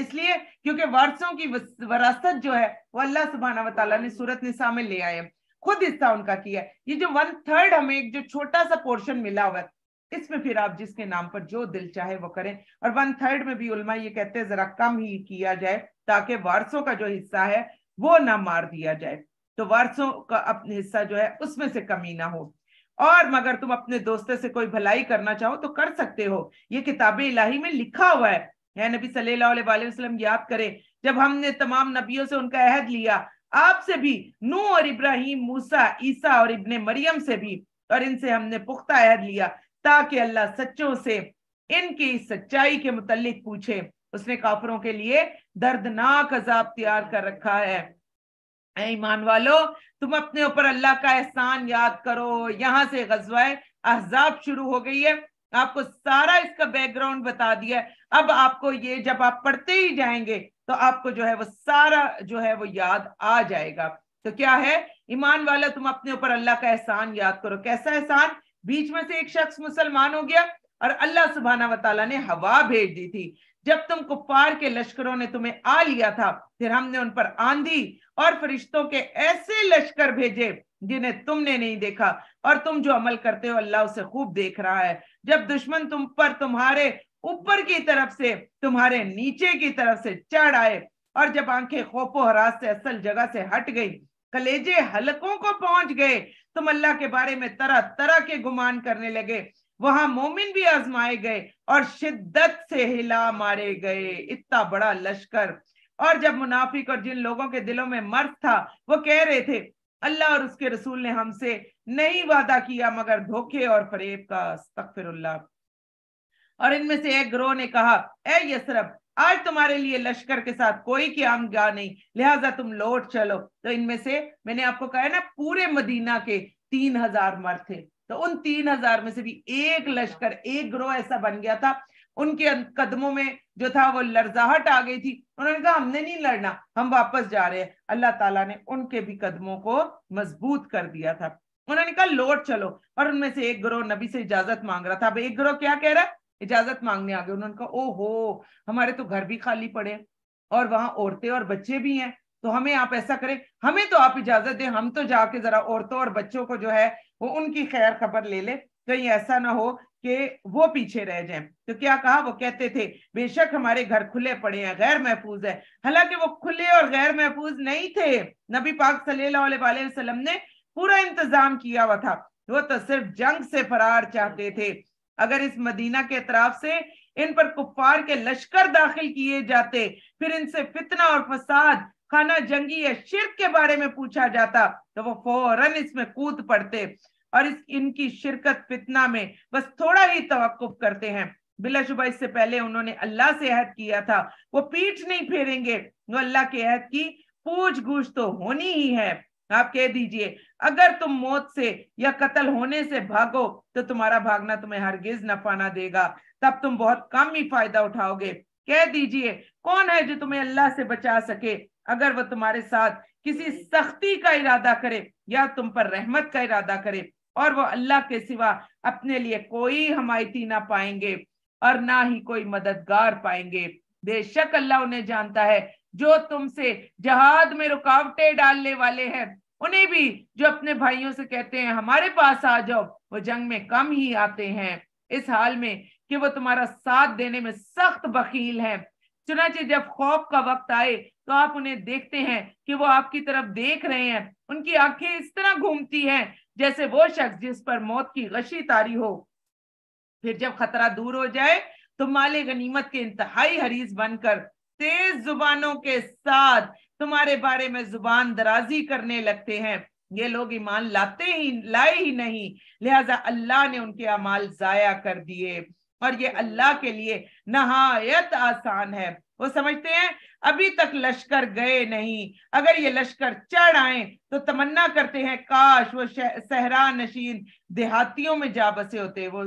इसलिए क्योंकि वारसों की वरासत जो है वो अल्लाह सुबहाना वाली ने सूरत निशा में ले आए हैं खुद हिस्सा उनका किया है ये जो वन थर्ड हमें एक जो छोटा सा पोर्शन मिला हुआ है इसमें फिर आप जिसके नाम पर जो दिल चाहे वो करें और वन थर्ड में भी उलमा ये कहते हैं जरा कम ही किया जाए ताकि वारसों का जो हिस्सा है वो ना मार दिया जाए तो वर्षों का अपने हिस्सा जो है उसमें से कमी ना हो और मगर तुम अपने दोस्तों से कोई भलाई करना चाहो तो कर सकते हो ये किताबें इलाही में लिखा हुआ है नबी सल्लल्लाहु याद करे जब हमने तमाम नबियों से उनका अहद लिया आपसे भी नू और इब्राहिम मूसा ईसा और इब्ने मरियम से भी और इनसे हमने पुख्ता अहद लिया ताकि अल्लाह सच्चों से इनकी सच्चाई के मुतलिक पूछे उसने काफरों के लिए दर्दनाक अजाब तैयार कर रखा है ईमान वालो तुम अपने ऊपर अल्लाह का एहसान याद करो यहाँ से गजवाए अहजाब शुरू हो गई है आपको सारा इसका बैकग्राउंड बता दिया है अब आपको ये जब आप पढ़ते ही जाएंगे तो आपको जो है वो सारा जो है वो याद आ जाएगा तो क्या है ईमान वाला तुम अपने ऊपर अल्लाह का एहसान याद करो कैसा एहसान बीच में से एक शख्स मुसलमान हो गया और अल्लाह सुबहाना वाली ने हवा भेज दी थी जब तुम कुफार के लश्करों ने तुम्हें आ लिया था फिर हमने उन पर आंधी और फरिश्तों के ऐसे लश्कर भेजे जिन्हें तुमने नहीं देखा और तुम जो अमल करते हो अल्लाह उसे खूब देख रहा है जब दुश्मन तुम पर तुम्हारे ऊपर की तरफ से तुम्हारे नीचे की तरफ से चढ़ आए और जब आंखें खोफो हरास से असल जगह से हट गई कलेजे हलकों को पहुंच गए तुम अल्लाह के बारे में तरह तरह के गुमान करने लगे वहां मोमिन भी आजमाए गए और शिद्दत से हिला मारे गए इतना बड़ा लश्कर और जब मुनाफिक और जिन लोगों के दिलों में मर्द था वो कह रहे थे अल्लाह और उसके रसूल ने हमसे नहीं वादा किया मगर धोखे और फरेब का तकफिर और इनमें से एक ग्रोह ने कहा ए यसरब आज तुम्हारे लिए लश्कर के साथ कोई क्याम गा नहीं लिहाजा तुम लौट चलो तो इनमें से मैंने आपको कहा ना पूरे मदीना के तीन हजार मर्द थे तो उन तीन हजार में से भी एक लश्कर एक ग्रोह ऐसा बन गया था उनके अं-, कदमों में जो था वो लर्जाहट आ गई थी उन्होंने कहा हमने नहीं लड़ना हम वापस जा रहे हैं अल्लाह ताला ने उनके भी कदमों को मजबूत कर दिया था उन्होंने कहा लौट चलो और उनमें से एक ग्रोह नबी से इजाजत मांग रहा था अब एक ग्रोह क्या कह रहा है इजाजत मांगने आ गए उन्होंने कहा ओ हो हमारे तो घर भी खाली पड़े और वहां औरतें और बच्चे भी हैं तो हमें आप ऐसा करें हमें तो आप इजाजत दें हम तो जाके जरा औरतों और बच्चों को जो है वो उनकी खैर खबर ले ले कहीं ऐसा ना हो कि वो पीछे रह जाएं तो क्या कहा वो कहते थे बेशक हमारे घर खुले पड़े हैं गैर महफूज है हालांकि वो खुले और गैर महफूज नहीं थे नबी पाक सल्लल्लाहु ने पूरा इंतजाम किया हुआ था वो तो सिर्फ जंग से फरार चाहते थे अगर इस मदीना के अतराफ से इन पर कुफार के लश्कर दाखिल किए जाते फिर इनसे फितना और फसाद खाना जंगी या शिरक के बारे में पूछा जाता तो वो फौरन इसमें कूद पड़ते और इस इनकी शिरकत फितना में बस थोड़ा ही तो करते हैं बिला शुबा इससे पहले उन्होंने अल्लाह से अहद किया था वो पीठ नहीं फेरेंगे वो अल्लाह के अहद की पूछ गूछ तो होनी ही है आप कह दीजिए अगर तुम मौत से या कत्ल होने से भागो तो तुम्हारा भागना तुम्हें हरगिज नफा ना देगा तब तुम बहुत कम ही फायदा उठाओगे कह दीजिए कौन है जो तुम्हें अल्लाह से बचा सके अगर वो तुम्हारे साथ किसी सख्ती का इरादा करे या तुम पर रहमत का इरादा करे और वो अल्लाह के सिवा अपने लिए कोई हमायती ना पाएंगे और ना ही कोई मददगार पाएंगे बेशक अल्लाह उन्हें जानता है जो तुमसे जहाद में रुकावटें डालने वाले हैं उन्हें भी जो अपने भाइयों से कहते हैं हमारे पास आ जाओ वो जंग में कम ही आते हैं इस हाल में कि वो तुम्हारा साथ देने में सख्त बकील है चुनाचे जब खौफ का वक्त आए तो आप उन्हें देखते हैं कि वो आपकी तरफ देख रहे हैं उनकी आंखें इस तरह घूमती हैं जैसे वो शख्स जिस पर मौत की गशी तारी हो फिर जब खतरा दूर हो जाए तो माले गनीमत के इंतहाई हरीज बनकर तेज जुबानों के साथ तुम्हारे बारे में जुबान दराजी करने लगते हैं ये लोग ईमान लाते ही लाए ही नहीं लिहाजा अल्लाह ने उनके अमाल जाया कर दिए और ये अल्लाह के लिए नहायत आसान है वो समझते हैं अभी तक लश्कर गए नहीं अगर ये लश्कर चढ़ आए तो तमन्ना करते हैं काश वो सहरा नशीन देहातियों में जा बसे होते वो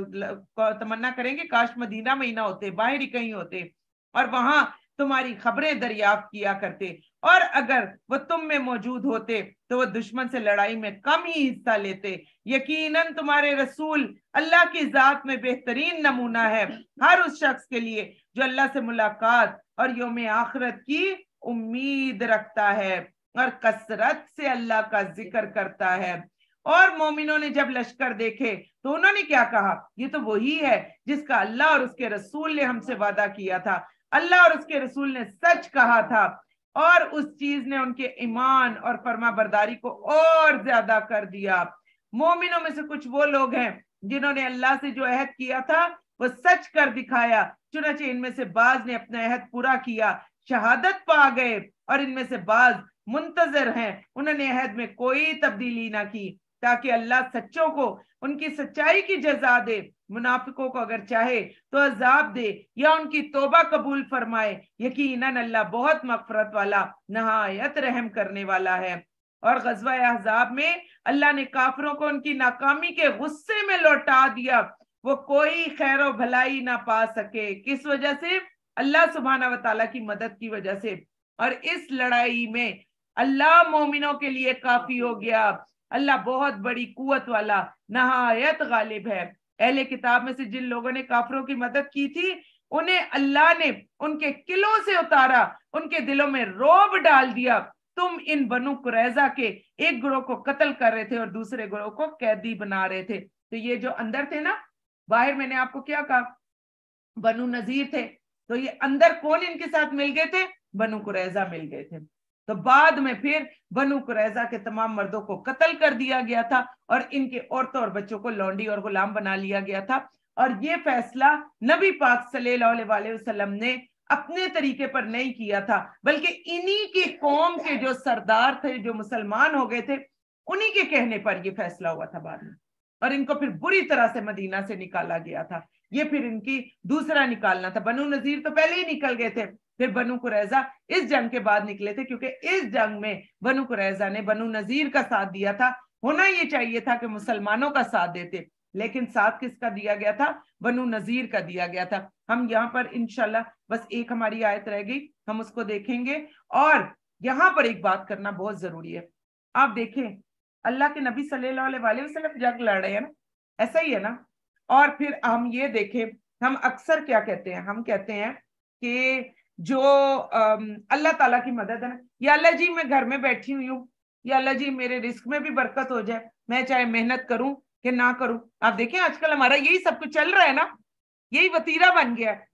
तमन्ना करेंगे काश मदीना में ही ना होते बाहर ही कहीं होते और वहां तुम्हारी खबरें दरियाफ्त किया करते और अगर वो तुम में मौजूद होते तो वो दुश्मन से लड़ाई में कम ही हिस्सा लेते यकीनन तुम्हारे रसूल अल्लाह की जात में बेहतरीन नमूना है हर उस शख्स के लिए जो अल्लाह से मुलाकात और योम आखरत की उम्मीद रखता है और कसरत से अल्लाह का जिक्र करता है और मोमिनों ने जब लश्कर देखे तो उन्होंने क्या कहा ये तो वही है जिसका अल्लाह और उसके रसूल ने हमसे वादा किया था अल्लाह और उसके रसूल ने सच कहा था और उस चीज ने उनके ईमान और फर्मा बरदारी को और ज्यादा कर दिया मोमिनों में से कुछ वो लोग हैं जिन्होंने अल्लाह से जो अहद किया था वह सच कर दिखाया चुनाचे इनमें से बाज ने अपना अहद पूरा किया शहादत पा गए और इनमें से बाज मुंतजर हैं उन्होंने अहद में कोई तब्दीली ना की ताकि अल्लाह सच्चों को उनकी सच्चाई की जजा दे मुनाफिकों को अगर चाहे तो अजाब दे या उनकी तोबा कबूल फरमाए यकीन अल्लाह बहुत मफरत वाला नहायत रहम करने वाला है और गजवा अहजाब में अल्लाह ने काफरों को उनकी नाकामी के गुस्से में लौटा दिया वो कोई खैर भलाई ना पा सके किस वजह से अल्लाह सुबहाना वाली की मदद की वजह से और इस लड़ाई में अल्लाह मोमिनों के लिए काफी हो गया अल्लाह बहुत बड़ी कुत वाला नहायत गालिब है अहले किताब में से जिन लोगों ने काफरों की मदद की थी उन्हें अल्लाह ने उनके किलों से उतारा उनके दिलों में रोब डाल दिया तुम इन बनु कुरैजा के एक ग्रोह को कत्ल कर रहे थे और दूसरे ग्रोह को कैदी बना रहे थे तो ये जो अंदर थे ना बाहर मैंने आपको क्या कहा बनु नजीर थे तो ये अंदर कौन इनके साथ मिल गए थे बनु कुरैजा मिल गए थे तो बाद में फिर बनु कुरैजा के तमाम मर्दों को कत्ल कर दिया गया था और इनके औरतों और बच्चों को लौंडी और गुलाम बना लिया गया था और ये फैसला नबी पाक सल्लाम ने अपने तरीके पर नहीं किया था बल्कि इन्हीं के कौम के जो सरदार थे जो मुसलमान हो गए थे उन्हीं के कहने पर यह फैसला हुआ था बाद में और इनको फिर बुरी तरह से मदीना से निकाला गया था ये फिर इनकी दूसरा निकालना था बनु नजीर तो पहले ही निकल गए थे फिर बनु कुरैजा इस जंग के बाद निकले थे क्योंकि इस जंग में बनु कुरैजा ने बनु नजीर का साथ दिया था होना ये चाहिए था कि मुसलमानों का साथ देते लेकिन साथ किसका दिया गया था बनु नजीर का दिया गया था हम यहाँ पर इनशाला बस एक हमारी आयत रह गई हम उसको देखेंगे और यहाँ पर एक बात करना बहुत जरूरी है आप देखें अल्लाह के नबी सल अलैहि लड़ रहे हैं ना ऐसा ही है ना और फिर हम ये देखें हम अक्सर क्या कहते हैं हम कहते हैं कि जो अल्लाह ताला की मदद है ना या अल्लाह जी मैं घर में बैठी हुई हूँ या अल्लाह जी मेरे रिस्क में भी बरकत हो जाए मैं चाहे मेहनत करूं कि ना करूं आप देखें आजकल हमारा यही सब कुछ चल रहा है ना यही वतीरा बन गया है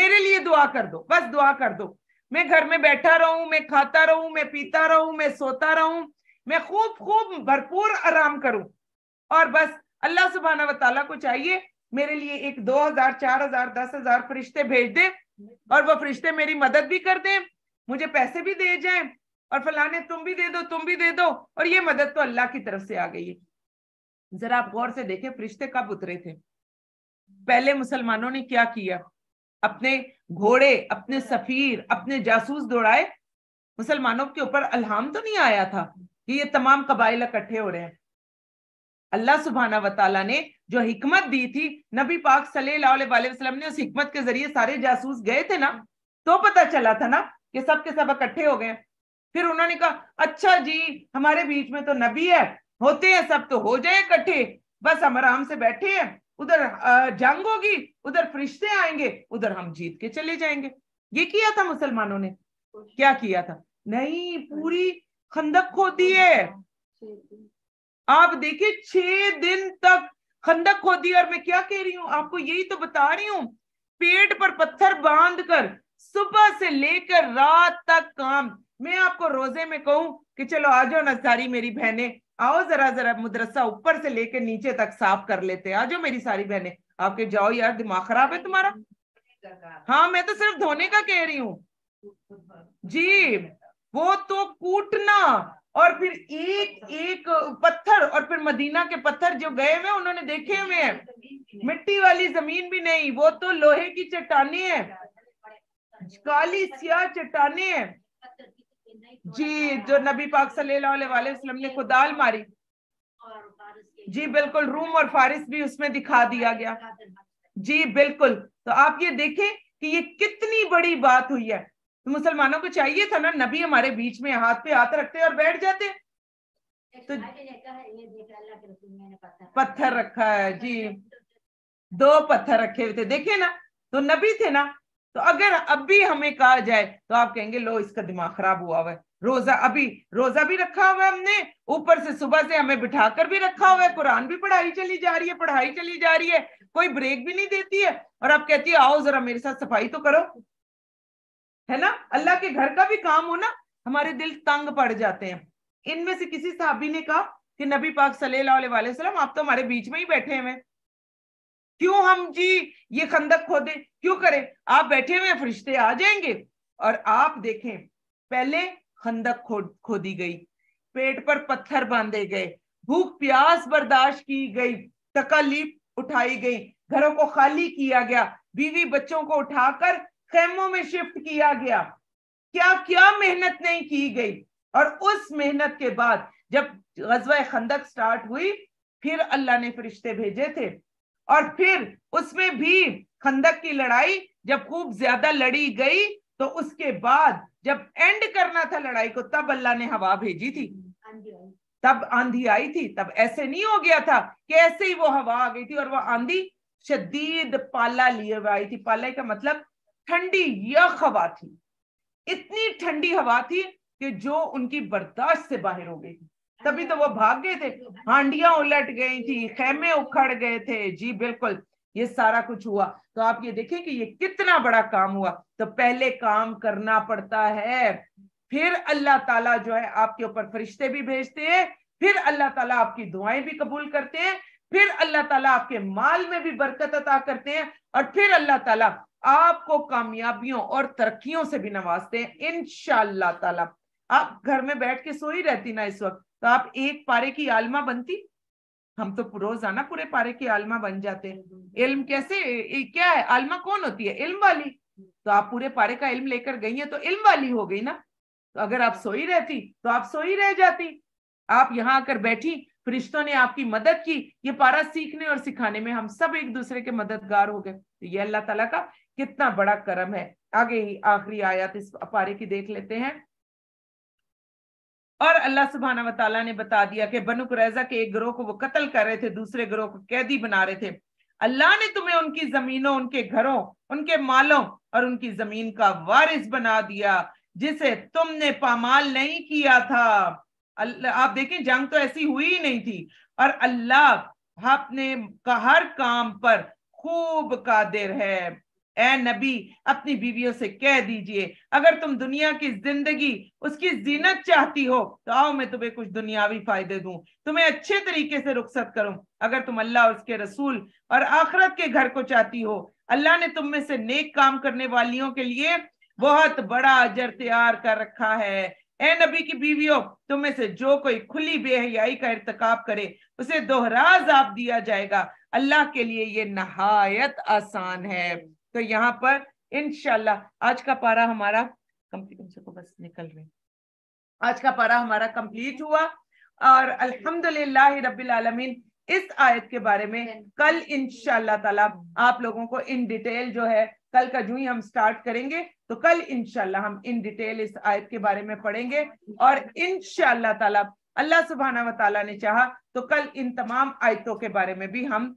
मेरे लिए दुआ कर दो बस दुआ कर दो मैं घर में बैठा रहूं मैं खाता रहूं मैं पीता रहूं मैं सोता रहूं मैं खूब खूब भरपूर आराम करूं और बस अल्लाह सुबहाना वाली को चाहिए मेरे लिए एक दो हजार चार हजार दस हजार फरिश्ते भेज दे और वो फरिश्ते मेरी मदद भी कर दे मुझे पैसे भी दे जाए और फलाने तुम भी दे दो तुम भी दे दो और ये मदद तो अल्लाह की तरफ से आ गई है जरा आप गौर से देखें फरिश्ते कब उतरे थे पहले मुसलमानों ने क्या किया अपने घोड़े अपने सफीर अपने जासूस दौड़ाए मुसलमानों के ऊपर अल्हाम तो नहीं आया था कि ये तमाम कबाइल इकट्ठे हो रहे हैं अल्लाह सुबहाना वाली ने जो हिकमत दी थी नबी पाक सल्लाम ने उस हिकमत के जरिए सारे जासूस गए थे ना तो पता चला था ना कि सब के सब इकट्ठे हो गए फिर उन्होंने कहा अच्छा जी हमारे बीच में तो नबी है होते हैं सब तो हो जाए इकट्ठे बस हम आराम से बैठे हैं उधर जंग होगी उधर फरिश्ते आएंगे उधर हम जीत के चले जाएंगे ये किया था मुसलमानों ने क्या किया था नहीं पूरी खंदक खोदी है आप देखिए छह दिन तक खंदक खोदी और मैं क्या कह रही हूँ आपको यही तो बता रही हूँ पेट पर पत्थर बांध कर सुबह से लेकर रात तक काम मैं आपको रोजे में कहूँ कि चलो आ जाओ ना सारी मेरी बहने आओ जरा जरा मुद्रसा ऊपर से लेकर नीचे तक साफ कर लेते आ जाओ मेरी सारी बहने आपके जाओ यार दिमाग खराब है तुम्हारा हाँ मैं तो सिर्फ धोने का कह रही हूँ जी वो तो कूटना और फिर एक एक पत्थर और फिर मदीना के पत्थर जो गए हुए उन्होंने देखे हुए हैं मिट्टी वाली जमीन भी नहीं वो तो लोहे की चट्टाने है काली सियाह चट्टाने है जी जो नबी पाक सल्लाम ने खुदाल मारी जी बिल्कुल रूम और फारिस भी उसमें दिखा दिया गया जी बिल्कुल तो आप ये देखें कि ये कितनी बड़ी बात हुई है तो मुसलमानों को चाहिए था ना नबी हमारे बीच में हाथ पे हाथ रखते और बैठ जाते तो पत्थर रखा है जी दो पत्थर रखे हुए थे देखे ना तो नबी थे ना तो अगर अब भी हमें कहा जाए तो आप कहेंगे लो इसका दिमाग खराब हुआ हुआ है रोजा अभी रोजा भी रखा हुआ है हमने ऊपर से सुबह से हमें बिठाकर भी रखा हुआ है कुरान भी पढ़ाई चली जा रही है पढ़ाई चली जा रही है कोई ब्रेक भी नहीं देती है और आप कहती है आओ जरा मेरे साथ सफाई तो करो है ना अल्लाह के घर का भी काम हो ना हमारे दिल तंग पड़ जाते हैं इनमें से किसी साहबी ने कहा कि नबी पाक सल्लल्लाहु आप तो हमारे बीच में ही बैठे हुए क्यों हम जी ये खंदक खोदे क्यों करें आप बैठे हुए फरिश्ते आ जाएंगे और आप देखें पहले खंदक खोद खोदी गई पेट पर पत्थर बांधे गए भूख प्यास बर्दाश्त की गई तकालीफ उठाई गई घरों को खाली किया गया बीवी बच्चों को उठाकर खेमों में शिफ्ट किया गया क्या क्या मेहनत नहीं की गई और उस मेहनत के बाद जब गजवा खंदक स्टार्ट हुई फिर अल्लाह ने फरिश्ते भेजे थे और फिर उसमें भी खंदक की लड़ाई जब खूब ज्यादा लड़ी गई तो उसके बाद जब एंड करना था लड़ाई को तब अल्लाह ने हवा भेजी थी तब आंधी आई थी तब ऐसे नहीं हो गया था कि ऐसे ही वो हवा आ गई थी और वो आंधी शदीद पाला लिए हुए आई थी पाला का मतलब ठंडी यख हवा थी इतनी ठंडी हवा थी कि जो उनकी बर्दाश्त से बाहर हो गई थी तभी तो वो भाग गए थे हांडियां उलट गई थी खेमे उखड़ गए थे जी बिल्कुल ये सारा कुछ हुआ तो आप ये देखें कि ये कितना बड़ा काम हुआ तो पहले काम करना पड़ता है फिर अल्लाह ताला जो है आपके ऊपर फरिश्ते भी भेजते हैं फिर अल्लाह ताला आपकी दुआएं भी कबूल करते हैं फिर अल्लाह ताला आपके माल में भी बरकत अता करते हैं और फिर अल्लाह ताला आपको कामयाबियों और तरक्कियों से भी नवाजते हैं इन तला आप घर में बैठ के सो ही रहती ना इस वक्त तो आप एक पारे की आलमा बनती हम तो रोजाना पूरे पारे की आलमा बन जाते हैं इल्म कैसे क्या है आलमा कौन होती है इल्म वाली तो आप पूरे पारे का इल्म लेकर गई है तो इल्म वाली हो गई ना तो अगर आप सोई रहती तो आप सोई रह जाती आप यहाँ आकर बैठी फरिश्तों ने आपकी मदद की ये पारा सीखने और सिखाने में हम सब एक दूसरे के मददगार हो गए तो ये अल्लाह तला का कितना बड़ा कर्म है आगे ही आखिरी आयत इस अपारे की देख लेते हैं और अल्लाह सुबहाना वाली ने बता दिया कि बनु कुरैजा के एक ग्रोह को वो कत्ल कर रहे थे दूसरे ग्रोह को कैदी बना रहे थे अल्लाह ने तुम्हें उनकी जमीनों उनके घरों उनके मालों और उनकी जमीन का वारिस बना दिया जिसे तुमने पामाल नहीं किया था आप देखें जंग तो ऐसी हुई ही नहीं थी और अल्लाह अपने का हर काम पर खूब कादिर है ए नबी अपनी बीवियों से कह दीजिए अगर तुम दुनिया की जिंदगी उसकी जीनत चाहती हो तो आओ मैं तुम्हें कुछ दुनियावी फायदे दूं तुम्हें अच्छे तरीके से रुखसत करूं अगर तुम अल्लाह और उसके रसूल और आखरत के घर को चाहती हो अल्लाह ने तुम में से नेक काम करने वालियों के लिए बहुत बड़ा अजर तैयार कर रखा है ए नबी की बीवियों तुम में से जो कोई खुली बेहयाई का इरतकाब करे उसे दोहरा जाप दिया जाएगा अल्लाह के लिए ये नहायत आसान है तो यहाँ पर इनशाला आज का पारा हमारा कंप्लीट को बस निकल रहे आज का पारा हमारा कंप्लीट हुआ और अल्हम्दुलिल्लाह रब्बिल आलमीन इस आयत के बारे में कल इनशाला ताला आप लोगों को इन डिटेल जो है कल का जू ही हम स्टार्ट करेंगे तो कल इनशाला हम इन डिटेल इस आयत के बारे में पढ़ेंगे और इनशाला ताला अल्लाह सुबहाना वाली ने चाहा तो कल इन तमाम आयतों के बारे में भी हम